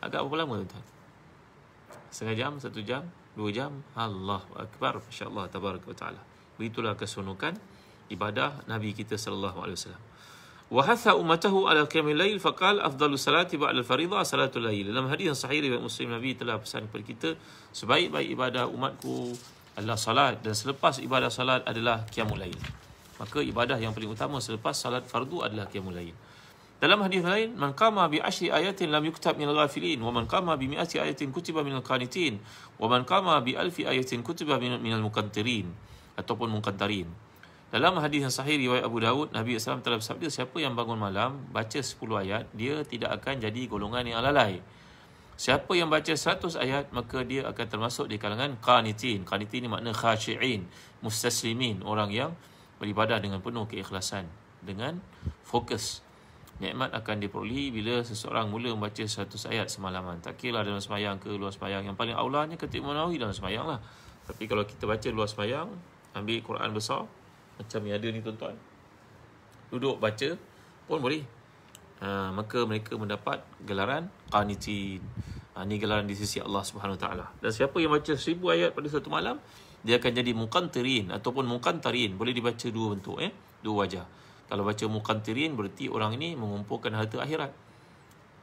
Agak berapa lama tuan? setengah jam, satu jam, dua jam, Allah Akbar, Masya Allah, Tabarak wa Begitulah kesunukan ibadah Nabi kita Sallallahu Alaihi Wasallam. Wahatha umatahu ala kiamil lail fakal, afdalu salati ba'al al-faridha salatul lail. Dalam hadis yang sahih riwayat Muslim Nabi telah pesan kepada kita sebaik-baik ibadah umatku adalah salat dan selepas ibadah salat adalah kiamul lail. Maka ibadah yang paling utama selepas salat fardu adalah kiamul lail. Dalam hadis lain, man qama bi ashri ayatin lam yuktab min al-ghafilin wa man qama bi mi'ati ayatin kutiba min al-qanitin wa man qama bi alfi ayatin kutiba min min al-muqaddirin ataupun muqaddarin. Dalam hadis yang sahih riwayat Abu Daud, Nabi SAW telah bersabda, siapa yang bangun malam, baca 10 ayat, dia tidak akan jadi golongan yang lalai. Siapa yang baca 100 ayat, maka dia akan termasuk di kalangan qanitin. Qanitin ini makna khashi'in, mustaslimin, orang yang beribadah dengan penuh keikhlasan, dengan fokus nikmat akan diperoleh bila seseorang mula membaca satu ayat semalaman. Tak kira lah dalam semayang ke luar semayang. Yang paling awalnya ketika menawi dalam semayang lah. Tapi kalau kita baca luar semayang, ambil Quran besar, macam yang ada ni tuan-tuan. Duduk baca pun boleh. Ha, maka mereka mendapat gelaran qanitin. Ha, ni gelaran di sisi Allah Subhanahu taala. Dan siapa yang baca seribu ayat pada satu malam, dia akan jadi muqantirin ataupun muqantarin. Boleh dibaca dua bentuk eh, dua wajah. Kalau baca mukantirin berarti orang ini mengumpulkan harta akhirat.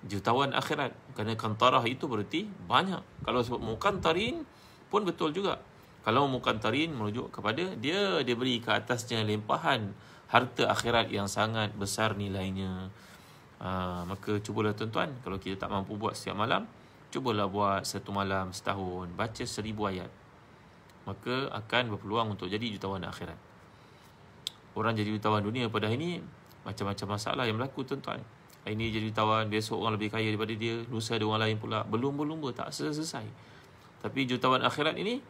Jutawan akhirat. Kerana kantarah itu berarti banyak. Kalau sebut mukantarin pun betul juga. Kalau mukantarin merujuk kepada dia, dia beri ke atasnya limpahan harta akhirat yang sangat besar nilainya. Ha, maka cubalah tuan-tuan, kalau kita tak mampu buat setiap malam, cubalah buat satu malam, setahun, baca seribu ayat. Maka akan berpeluang untuk jadi jutawan akhirat orang jadi jutawan dunia pada hari ini macam-macam masalah yang berlaku tuan-tuan hari ini jadi jutawan besok orang lebih kaya daripada dia lusa ada orang lain pula belum belum tak selesai tapi jutawan akhirat ini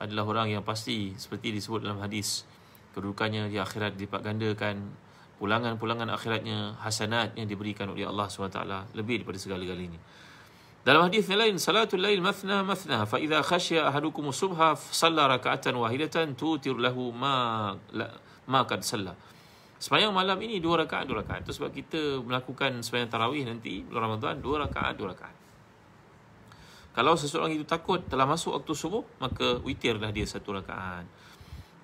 adalah orang yang pasti seperti disebut dalam hadis kedudukannya di akhirat dipak gandakan pulangan-pulangan akhiratnya hasanat yang diberikan oleh Allah SWT lebih daripada segala-galanya dalam hadis yang lain salatul lail mathna mathna fa idza khashya ahadukum subha salla rak'atan wahidatan tutir lahu ma la, makan salat. Sembahyang malam ini dua rakaat, dua rakaat. Itu sebab kita melakukan sembahyang tarawih nanti, bulan Ramadan, dua rakaat, dua rakaat. Kalau seseorang itu takut telah masuk waktu subuh, maka witirlah dia satu rakaat.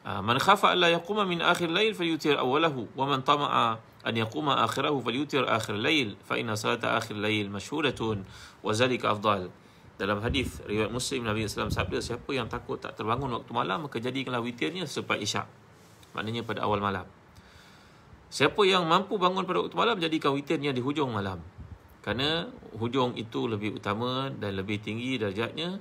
Ah, man khafa alla yaquma min akhir fa falyutir awalahu wa man tama'a an yaquma akhirahu falyutir akhir lail fa inna salata akhir lail mashhuratun wa zalika afdal. Dalam hadis riwayat Muslim Nabi sallallahu alaihi wasallam sabda siapa yang takut tak terbangun waktu malam maka jadikanlah witirnya sampai isyak. Maknanya pada awal malam. Siapa yang mampu bangun pada waktu malam jadikan witirnya di hujung malam. Kerana hujung itu lebih utama dan lebih tinggi darjatnya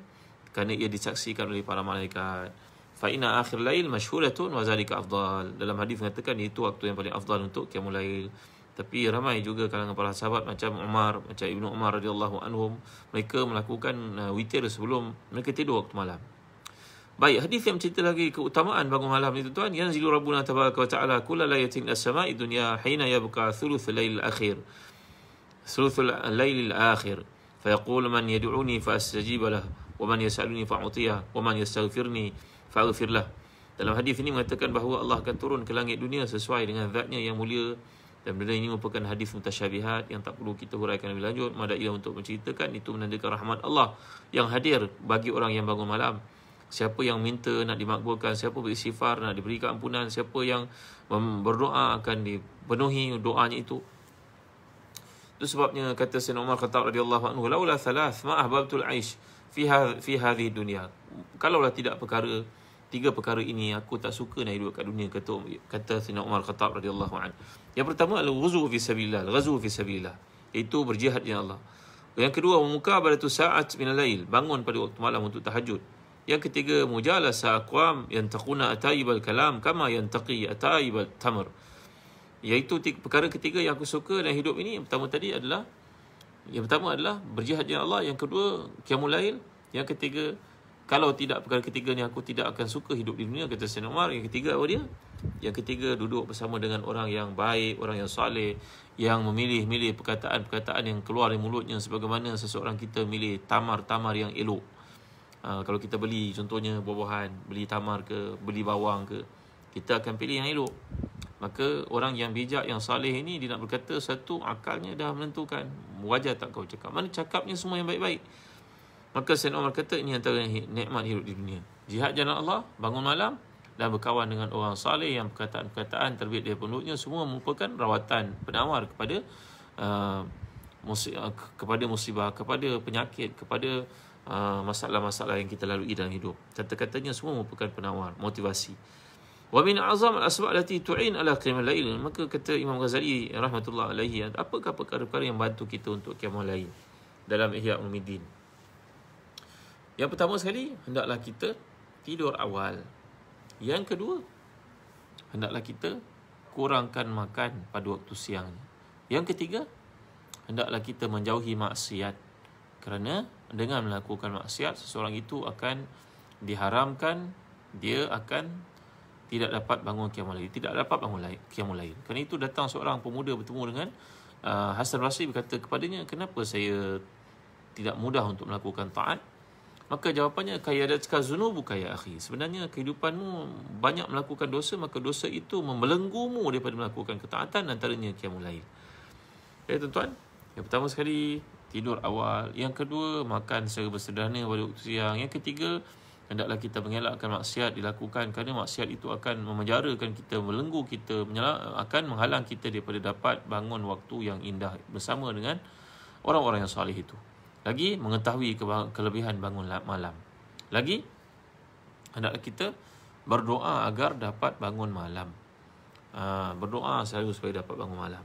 kerana ia disaksikan oleh para malaikat. Fa akhir lail mashhuratun wa zalika afdal. Dalam hadis mengatakan itu waktu yang paling afdal untuk qiyamul lail. Tapi ramai juga kalangan para sahabat macam Umar, macam Ibnu Umar radhiyallahu anhum, mereka melakukan uh, witir sebelum mereka tidur waktu malam. Baik, hadis yang cerita lagi keutamaan bangun malam itu tuan, yang zilu rabbuna tabaraka wa taala kullal layatin minas sama'i dunya hina yabqa thuluth lail akhir. Thuluth lail akhir. Fa yaqulu man yad'uni fa astajib lahu wa man yas'aluni fa utiya wa man yastaghfirni fa aghfir lahu. Dalam hadis ini mengatakan bahawa Allah akan turun ke langit dunia sesuai dengan zatnya yang mulia dan benda ini merupakan hadis mutasyabihat yang tak perlu kita huraikan lebih lanjut. Madailah untuk menceritakan itu menandakan rahmat Allah yang hadir bagi orang yang bangun malam. Siapa yang minta nak dimakbulkan, siapa beristighfar nak diberi ampunan, siapa yang berdoa akan dipenuhi doanya itu. Itu sebabnya kata Sayyidina Umar Khattab radhiyallahu anhu, "Laula thalath ma ahbabtul aish fi ha-, fi hadhihi dunya." Kalaulah tidak perkara tiga perkara ini aku tak suka nak hidup kat dunia kata kata Sayyidina Umar Khattab radhiyallahu anhu. Yang pertama adalah ghuzu fi sabilillah, ghuzu fi sabilillah, itu berjihad dengan Allah. Yang kedua, muka pada tu saat min al bangun pada waktu malam untuk tahajud. Yang ketiga, mujalasa aqwam yang taquna ataibal kalam kama yang yantaqi ataibal tamr. Yaitu perkara ketiga yang aku suka dalam hidup ini, yang pertama tadi adalah yang pertama adalah berjihad dengan Allah, yang kedua qiyamul lail, yang ketiga kalau tidak perkara ketiga ni aku tidak akan suka hidup di dunia kata Sayyidina Umar. Yang ketiga apa dia? Yang ketiga duduk bersama dengan orang yang baik, orang yang soleh, yang memilih-milih perkataan-perkataan yang keluar dari mulutnya sebagaimana seseorang kita milih tamar-tamar yang elok uh, kalau kita beli contohnya buah-buahan, beli tamar ke, beli bawang ke, kita akan pilih yang elok. Maka orang yang bijak, yang salih ini dia nak berkata satu akalnya dah menentukan. Wajar tak kau cakap? Mana cakapnya semua yang baik-baik? Maka Sayyidina Umar kata ini antara nikmat hidup di dunia. Jihad jalan Allah, bangun malam dan berkawan dengan orang salih yang perkataan-perkataan terbit dari penduduknya semua merupakan rawatan penawar kepada uh, kepada musibah, kepada penyakit, kepada Ah, masalah-masalah yang kita lalui dalam hidup. Kata-katanya semua merupakan penawar, motivasi. Wa min azam al-asbab allati tu'in ala qiyam al-lail. Maka kata Imam Ghazali rahmatullah alaihi, apakah perkara-perkara yang bantu kita untuk qiyam al-lail dalam Ihya Ummidin? Yang pertama sekali, hendaklah kita tidur awal. Yang kedua, hendaklah kita kurangkan makan pada waktu siang. Yang ketiga, hendaklah kita menjauhi maksiat kerana dengan melakukan maksiat seseorang itu akan diharamkan dia akan tidak dapat bangun kiamat lain tidak dapat bangun lain kiamulai. lain kerana itu datang seorang pemuda bertemu dengan uh, Hasan Basri berkata kepadanya kenapa saya tidak mudah untuk melakukan taat maka jawapannya kayadat kazunu bukan ya akhi sebenarnya kehidupanmu banyak melakukan dosa maka dosa itu mu daripada melakukan ketaatan antaranya kiamulai. lain ya tuan-tuan yang pertama sekali tidur awal. Yang kedua, makan secara bersederhana pada waktu siang. Yang ketiga, hendaklah kita mengelakkan maksiat dilakukan kerana maksiat itu akan memenjarakan kita, melenggu kita, akan menghalang kita daripada dapat bangun waktu yang indah bersama dengan orang-orang yang salih itu. Lagi, mengetahui kelebihan bangun malam. Lagi, hendaklah kita berdoa agar dapat bangun malam. Ah, berdoa selalu supaya dapat bangun malam.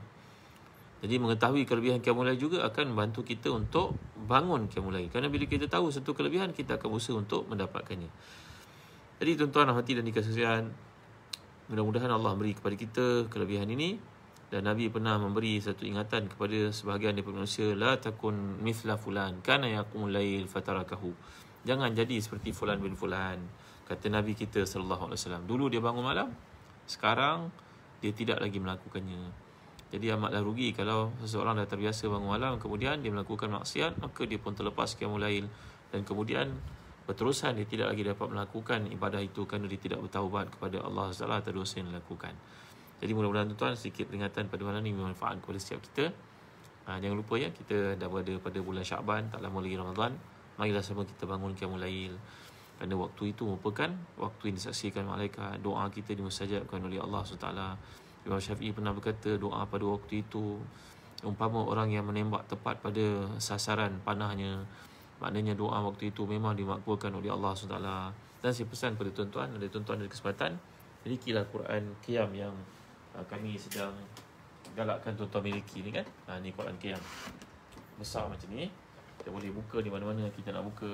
Jadi mengetahui kelebihan kiamulai juga akan membantu kita untuk bangun kiamulai. Kerana bila kita tahu satu kelebihan, kita akan berusaha untuk mendapatkannya. Jadi tuan-tuan, hati dan dikasihan, mudah-mudahan Allah beri kepada kita kelebihan ini. Dan Nabi pernah memberi satu ingatan kepada sebahagian daripada manusia, La takun mithla fulan, kana yakumul lail fatarakahu. Jangan jadi seperti fulan bin fulan. Kata Nabi kita SAW, dulu dia bangun malam, sekarang dia tidak lagi melakukannya. Jadi amatlah rugi kalau seseorang dah terbiasa bangun malam kemudian dia melakukan maksiat maka dia pun terlepas ke mulail dan kemudian berterusan dia tidak lagi dapat melakukan ibadah itu kerana dia tidak bertaubat kepada Allah Taala atas dosa yang dilakukan. Jadi mudah-mudahan tuan-tuan sedikit peringatan pada malam ini bermanfaat kepada setiap kita. Ha, jangan lupa ya kita dah berada pada bulan Syaban tak lama lagi Ramadan. Marilah sama kita bangun ke mulail. Kerana waktu itu merupakan waktu yang disaksikan malaikat. Doa kita dimustajabkan oleh Allah Subhanahu Imam Syafi'i pernah berkata doa pada waktu itu umpama orang yang menembak tepat pada sasaran panahnya maknanya doa waktu itu memang dimakbulkan oleh Allah SWT dan saya pesan kepada tuan-tuan ada tuan-tuan ada kesempatan milikilah Quran Qiyam yang uh, kami sedang galakkan tuan-tuan miliki ni kan uh, ni Quran Qiyam besar macam ni kita boleh buka di mana-mana kita nak buka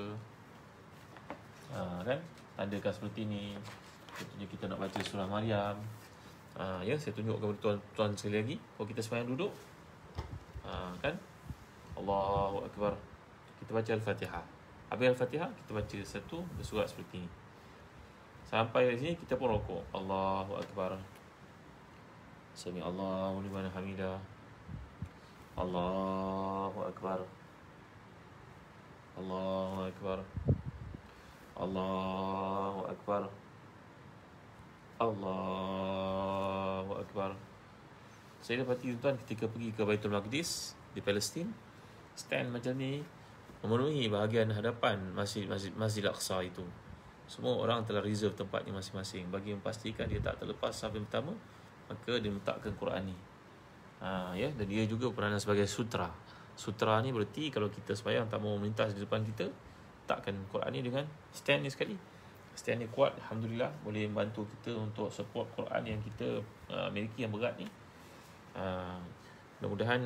uh, kan tandakan seperti ni contohnya kita nak baca surah Maryam ha, ya saya tunjuk kepada tuan-tuan sekali lagi kalau kita sembahyang duduk ha, kan Allahu akbar kita baca al-Fatihah habis al-Fatihah kita baca satu bersurat seperti ini sampai di sini kita pun rokok Allahu akbar Sami Allahu liman Hamidah. Allahu akbar Allahu akbar Allahu akbar, Allahu akbar. Allahu Akbar Saya dapat tuan ketika pergi ke Baitul Maqdis Di Palestin Stand macam ni Memenuhi bahagian hadapan Masjid, Masjid, Masjid laksa itu Semua orang telah reserve tempat ni masing-masing Bagi memastikan dia tak terlepas sampai pertama Maka dia letakkan Quran ni ha, ya? Dan dia juga peranan sebagai sutra Sutra ni berarti kalau kita sembahyang tak mau melintas di depan kita Takkan Quran ni dengan stand ni sekali stand dia kuat alhamdulillah boleh membantu kita untuk support Quran yang kita uh, miliki yang berat ni uh, mudah-mudahan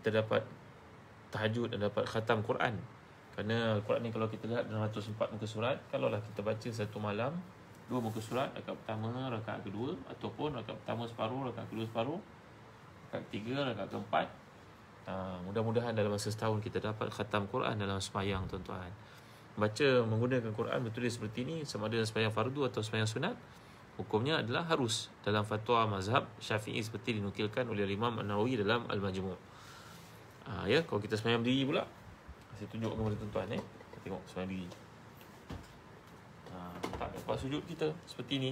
kita dapat tahajud dan dapat khatam Quran kerana quran ni kalau kita lihat 104 muka surat kalaulah kita baca satu malam dua muka surat rakaat pertama rakaat kedua ataupun rakaat pertama separuh rakaat kedua separuh rakaat ketiga rakaat keempat uh, mudah-mudahan dalam masa setahun kita dapat khatam Quran dalam semayang tuan-tuan baca menggunakan Quran betul dia seperti ini sama ada sepanjang fardu atau sepanjang sunat hukumnya adalah harus dalam fatwa mazhab Syafi'i seperti dinukilkan oleh Imam An-Nawawi dalam Al-Majmu'. Ah ha, ya kalau kita sepanjang berdiri pula saya tunjuk kepada tuan-tuan eh kita tengok sembahyang berdiri. Ah ha, tak dapat sujud kita seperti ini.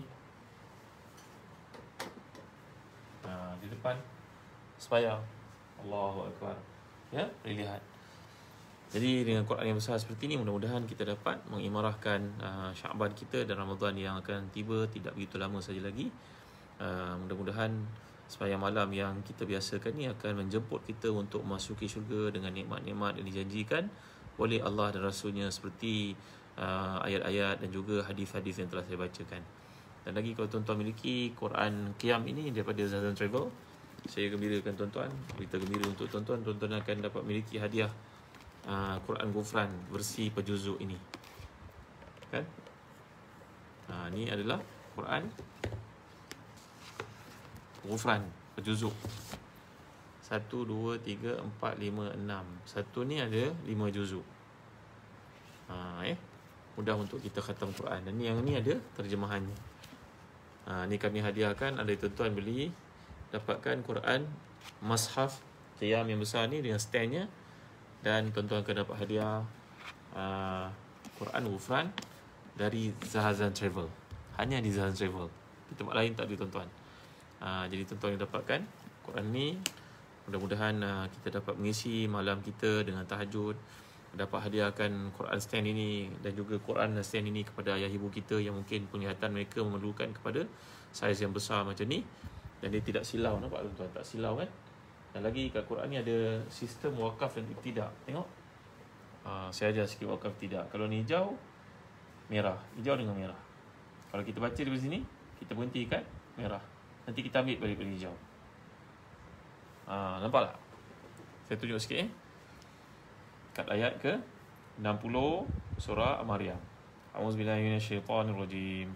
Ha, di depan sepanjang Allahu Akbar. Ya, dilihat. Jadi dengan Quran yang besar seperti ini mudah-mudahan kita dapat mengimarahkan uh, Syaban kita dan Ramadan yang akan tiba tidak begitu lama saja lagi. Uh, mudah-mudahan supaya malam yang kita biasakan ini akan menjemput kita untuk memasuki syurga dengan nikmat-nikmat yang dijanjikan oleh Allah dan Rasulnya seperti uh, ayat-ayat dan juga hadis-hadis yang telah saya bacakan. Dan lagi kalau tuan-tuan miliki Quran Qiyam ini daripada Zazan Travel, saya gembirakan tuan-tuan, kita gembira untuk tuan-tuan, tuan-tuan akan dapat miliki hadiah uh, Quran Gufran versi perjuzuk ini kan uh, ah, ini adalah Quran Gufran perjuzuk satu dua tiga empat lima enam Satu ni ada lima juzuk ha, ah, eh? Mudah untuk kita khatam Quran Dan ni, yang ni ada terjemahannya ha, Ni kami hadiahkan Ada tuan-tuan beli Dapatkan Quran Mashaf tiang yang besar ni dengan standnya dan tuan-tuan akan dapat hadiah uh, Quran Wufran dari Zahazan Travel hanya di Zahazan Travel di tempat lain tak ada tuan-tuan uh, jadi tuan-tuan yang dapatkan Quran ni mudah-mudahan uh, kita dapat mengisi malam kita dengan tahajud dapat hadiahkan Quran stand ini dan juga Quran stand ini kepada ayah ibu kita yang mungkin penglihatan mereka memerlukan kepada saiz yang besar macam ni dan dia tidak silau nampak tuan-tuan tak silau kan dan lagi kat Quran ni ada sistem wakaf dan tidak. Tengok. Ha, saya ajar sikit wakaf tidak. Kalau ni hijau, merah. Hijau dengan merah. Kalau kita baca di sini, kita berhenti kat merah. Nanti kita ambil balik pada hijau. Ha, nampak tak? Saya tunjuk sikit eh. Kat ayat ke 60 surah Maryam. A'udzubillahi minasyaitanirrajim. rajim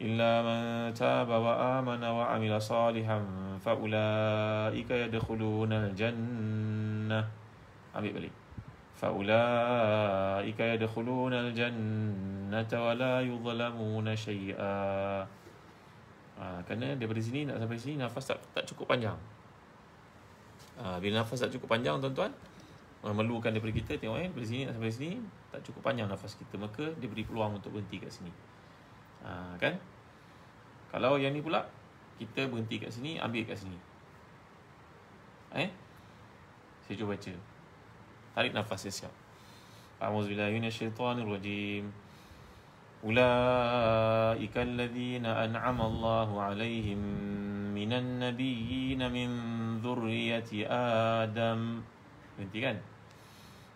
wa إلا من تاب وآمن وعمل صالحا فأولئك يدخلون الجنة فأولئك يدخلون wa la يظلمون شيئا Ha, kerana daripada sini nak sampai sini nafas tak, tak cukup panjang ha, Bila nafas tak cukup panjang tuan-tuan Memerlukan daripada kita tengok eh Daripada sini nak sampai sini Tak cukup panjang nafas kita Maka dia beri peluang untuk berhenti kat sini ha, kan kalau yang ni pula kita berhenti kat sini ambil kat sini eh saya cuba baca tarik nafas saya siap أعوذ بالله من الشيطان الرجيم أولئك الذين أنعم الله عليهم من min من Adam آدم بنتي kan?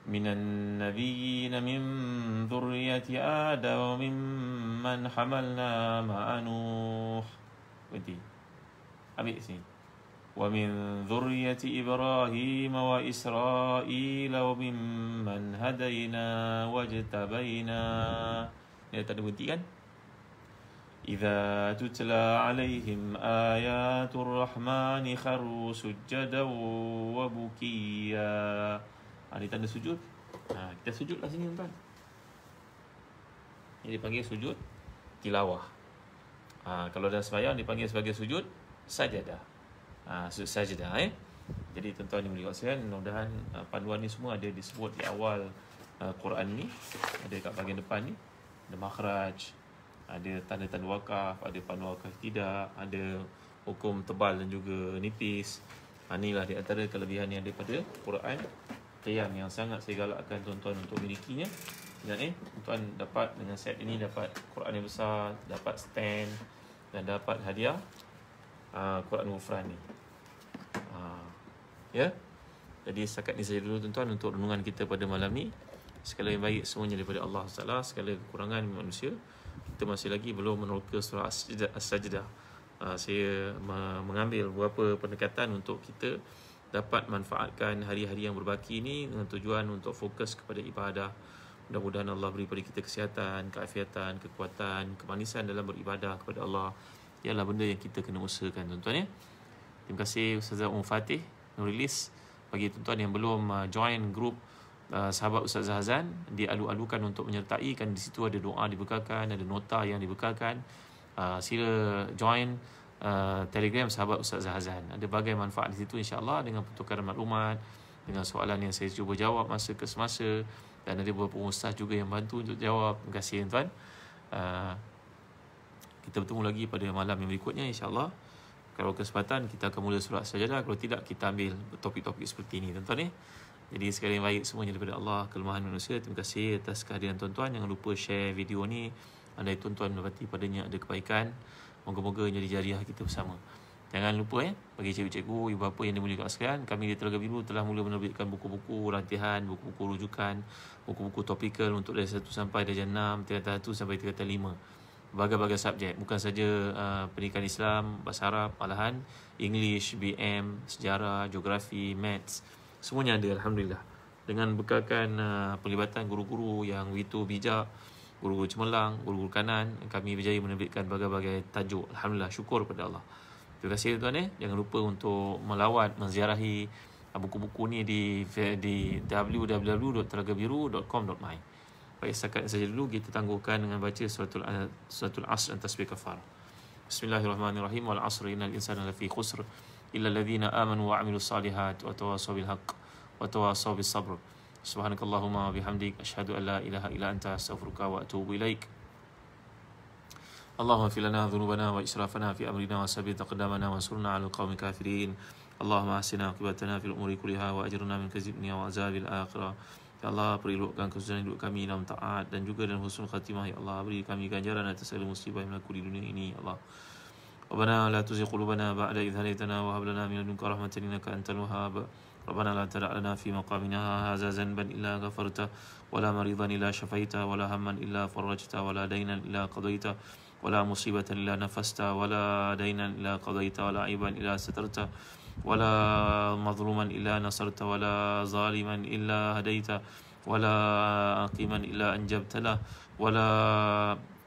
من النبيين من ذرية آدم من حملنا مع نوح ودي ومن ذرية إبراهيم وإسرائيل من هدينا واجتبينا إذا تتلى عليهم آيات الرحمن خروا سجدا وبكيا Ada tanda sujud ha, Kita sujudlah sini tuan Ini dipanggil sujud Tilawah ha, Kalau dah sembahyang dipanggil sebagai sujud Sajadah ha, Sujud sajadah eh jadi tuan-tuan yang melihat saya Mudah-mudahan uh, panduan ni semua ada disebut di awal uh, Quran ni Ada kat bahagian depan ni Ada makhraj Ada tanda-tanda wakaf Ada panduan wakaf tidak Ada hukum tebal dan juga nipis uh, ha, Inilah di antara kelebihan yang ada pada Quran qiyam yang sangat saya galakkan tuan-tuan untuk milikinya dan eh tuan dapat dengan set ini dapat Quran yang besar, dapat stand dan dapat hadiah uh, Quran Mufran ni. Uh, ya. Yeah? Jadi setakat ni saja dulu tuan-tuan untuk renungan kita pada malam ni. Segala yang baik semuanya daripada Allah Taala. Segala kekurangan manusia Kita masih lagi belum meneroka surah as-sajdah, as-sajdah. Uh, Saya mengambil beberapa pendekatan untuk kita dapat manfaatkan hari-hari yang berbaki ini dengan tujuan untuk fokus kepada ibadah. Mudah-mudahan Allah beri kepada kita kesihatan, keafiatan, kekuatan, kemanisan dalam beribadah kepada Allah. Ialah benda yang kita kena usahakan tuan-tuan ya. Terima kasih Ustazah Umar Fatih Nurilis bagi tuan-tuan yang belum uh, join grup uh, sahabat Ustaz Zahazan dialu-alukan untuk menyertai kan di situ ada doa dibekalkan ada nota yang dibekalkan uh, sila join uh, Telegram sahabat Ustaz Zahazan. Ada bagai manfaat di situ insyaallah dengan pertukaran maklumat, dengan soalan yang saya cuba jawab masa ke semasa dan ada beberapa pengustaz juga yang bantu untuk jawab. Terima kasih tuan. Uh, kita bertemu lagi pada malam yang berikutnya insyaallah. Kalau kesempatan kita akan mula surat sajadah Kalau tidak kita ambil topik-topik seperti ini tuan-tuan ni. Eh. Jadi sekali yang baik semuanya daripada Allah Kelemahan manusia Terima kasih atas kehadiran tuan-tuan Jangan lupa share video ni Andai tuan-tuan berhati padanya ada kebaikan Moga-moga jadi jariah kita bersama. Jangan lupa ya, bagi cikgu-cikgu, ibu bapa yang dimuliakan sekalian, kami di Telaga Biru telah mula menerbitkan buku-buku rantihan, buku-buku rujukan, buku-buku topikal untuk dari 1 sampai darjah 6, tingkatan 1 sampai tingkatan 5. Berbagai-bagai subjek, bukan saja uh, pendidikan Islam, bahasa Arab, malahan English, BM, sejarah, geografi, maths, semuanya ada alhamdulillah. Dengan bekalkan uh, pelibatan guru-guru yang begitu bijak, guru-guru cemerlang, guru-guru kanan kami berjaya menerbitkan berbagai-bagai tajuk Alhamdulillah syukur kepada Allah terima kasih tuan-tuan eh. jangan lupa untuk melawat menziarahi ah, buku-buku ni di, di www.teragabiru.com.my baik setakat saja dulu kita tangguhkan dengan baca suratul, ah, suratul asr dan tasbih kafar Bismillahirrahmanirrahim wal asr innal insana lafi khusr illa alladhina amanu wa amilu salihat wa tawasaw bilhaq wa tawasaw sabr Subhanakallahumma bihamdik ashhadu an la ilaha illa anta astaghfiruka wa atubu ilaik. Allahumma fi lana dhunubana wa israfana fi amrina wa sabit aqdamana wa sunna ala qawmi kafirin. Allahumma ahsina aqibatana fil umuri kulliha wa ajirna min kazibnia wa azabil akhirah. Ya Allah, perilukkan kesusahan hidup kami dalam taat dan juga dalam husnul khatimah. Ya Allah, beri kami ganjaran atas segala musibah yang melakukan di dunia ini. Ya Allah. Rabbana la tuzik qulubana ba'da idh halaytana wa hablana min ladunka rahmatan innaka antal wahhab. ربنا لا تدع لنا في مقامنا هذا ذنبا إلا غفرته ولا مريضا إلا شفيته ولا هما إلا فرجته ولا دينا إلا قضيته ولا مصيبة إلا نفسته ولا دينا إلا قضيته ولا عيبا إلا سترته ولا مظلوما إلا نصرت ولا ظالما إلا هديت ولا عقيما إلا أنجبت له ولا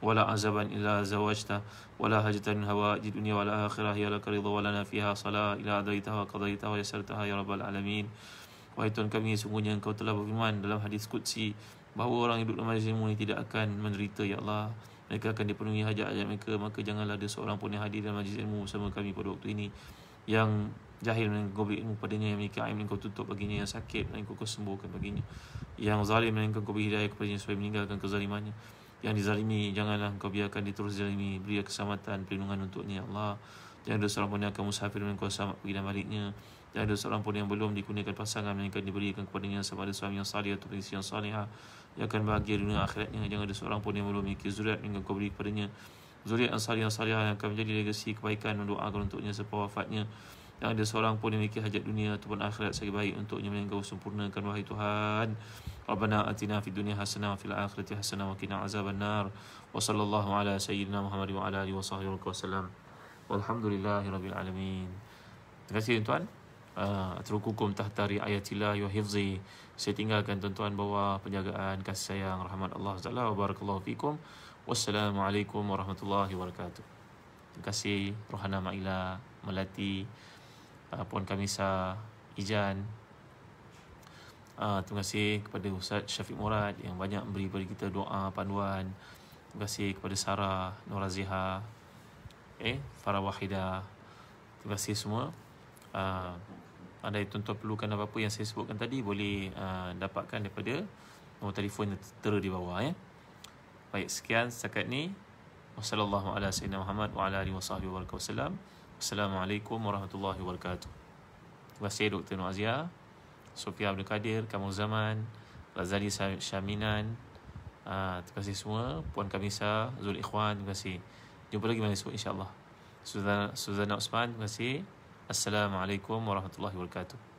ولا عذابا الا زوجتا ولا حاجة من هوائج الدنيا ولا آخرة هي لك رضا ولنا فيها صلاة إلى أديتها وقضيتها ويسرتها يا رب العالمين Wahai kami yang sungguhnya engkau telah beriman dalam hadis Qudsi Bahawa orang hidup dalam majlis ini tidak akan menderita ya Allah Mereka akan dipenuhi hajat-hajat mereka Maka janganlah ada seorang pun yang hadir dalam majlis ilmu bersama kami pada waktu ini Yang jahil dan kau beri ilmu padanya Yang memiliki aim yang kau tutup baginya Yang sakit dan kau sembuhkan baginya Yang zalim dan kau beri hidayah kepadanya Supaya meninggalkan kezalimannya yang dizalimi janganlah engkau biarkan diterus zalimi beri keselamatan perlindungan untuknya ya Allah Tiada ada seorang pun yang akan musafir dengan kuasa amat pergi dan baliknya Tiada ada seorang pun yang belum dikurniakan pasangan yang akan diberikan kepadanya sama ada suami yang salih atau isteri yang salih yang akan bahagia dunia akhiratnya jangan ada seorang pun yang belum memiliki zuriat yang engkau beri kepadanya zuriat yang salih yang salih yang akan menjadi legasi kebaikan dan doa untuknya sepau wafatnya yang ada seorang pun yang memiliki hajat dunia ataupun akhirat sebagai baik untuknya yang engkau sempurnakan wahai Tuhan Rabbana atina fid dunya hasanah wa fil akhirati hasanah wa qina azabannar wa sallallahu ala sayyidina Muhammad wa ala alihi wa sahbihi wa sallam walhamdulillahirabbil alamin terima kasih tuan uh, ah, terukukum tahtari ayatillah wa hifzi saya tinggalkan tuan-tuan bawa penjagaan kasih sayang rahmat Allah taala wa barakallahu fikum wassalamualaikum warahmatullahi wabarakatuh terima kasih rohana maila melati uh, Puan Kamisa Ijan uh, Terima kasih kepada Ustaz Syafiq Murad Yang banyak memberi kepada kita doa, panduan Terima kasih kepada Sarah, Nora Ziha eh, Farah Wahida Terima kasih semua uh, ah, Anda yang tuan perlukan apa-apa yang saya sebutkan tadi Boleh uh, dapatkan daripada Nombor telefon yang tertera di bawah ya. Baik, sekian setakat ini. Wassalamualaikum warahmatullahi wabarakatuh Assalamualaikum warahmatullahi wabarakatuh. Terima kasih Dr. Nuazia, Sofia Abdul Kadir, Kamu Zaman, Razali Syaminan. Uh, terima kasih semua. Puan Kamisa, Zul Ikhwan, terima kasih. Jumpa lagi malam esok insyaAllah. Suzana, Suzana Osman, terima kasih. Assalamualaikum warahmatullahi wabarakatuh.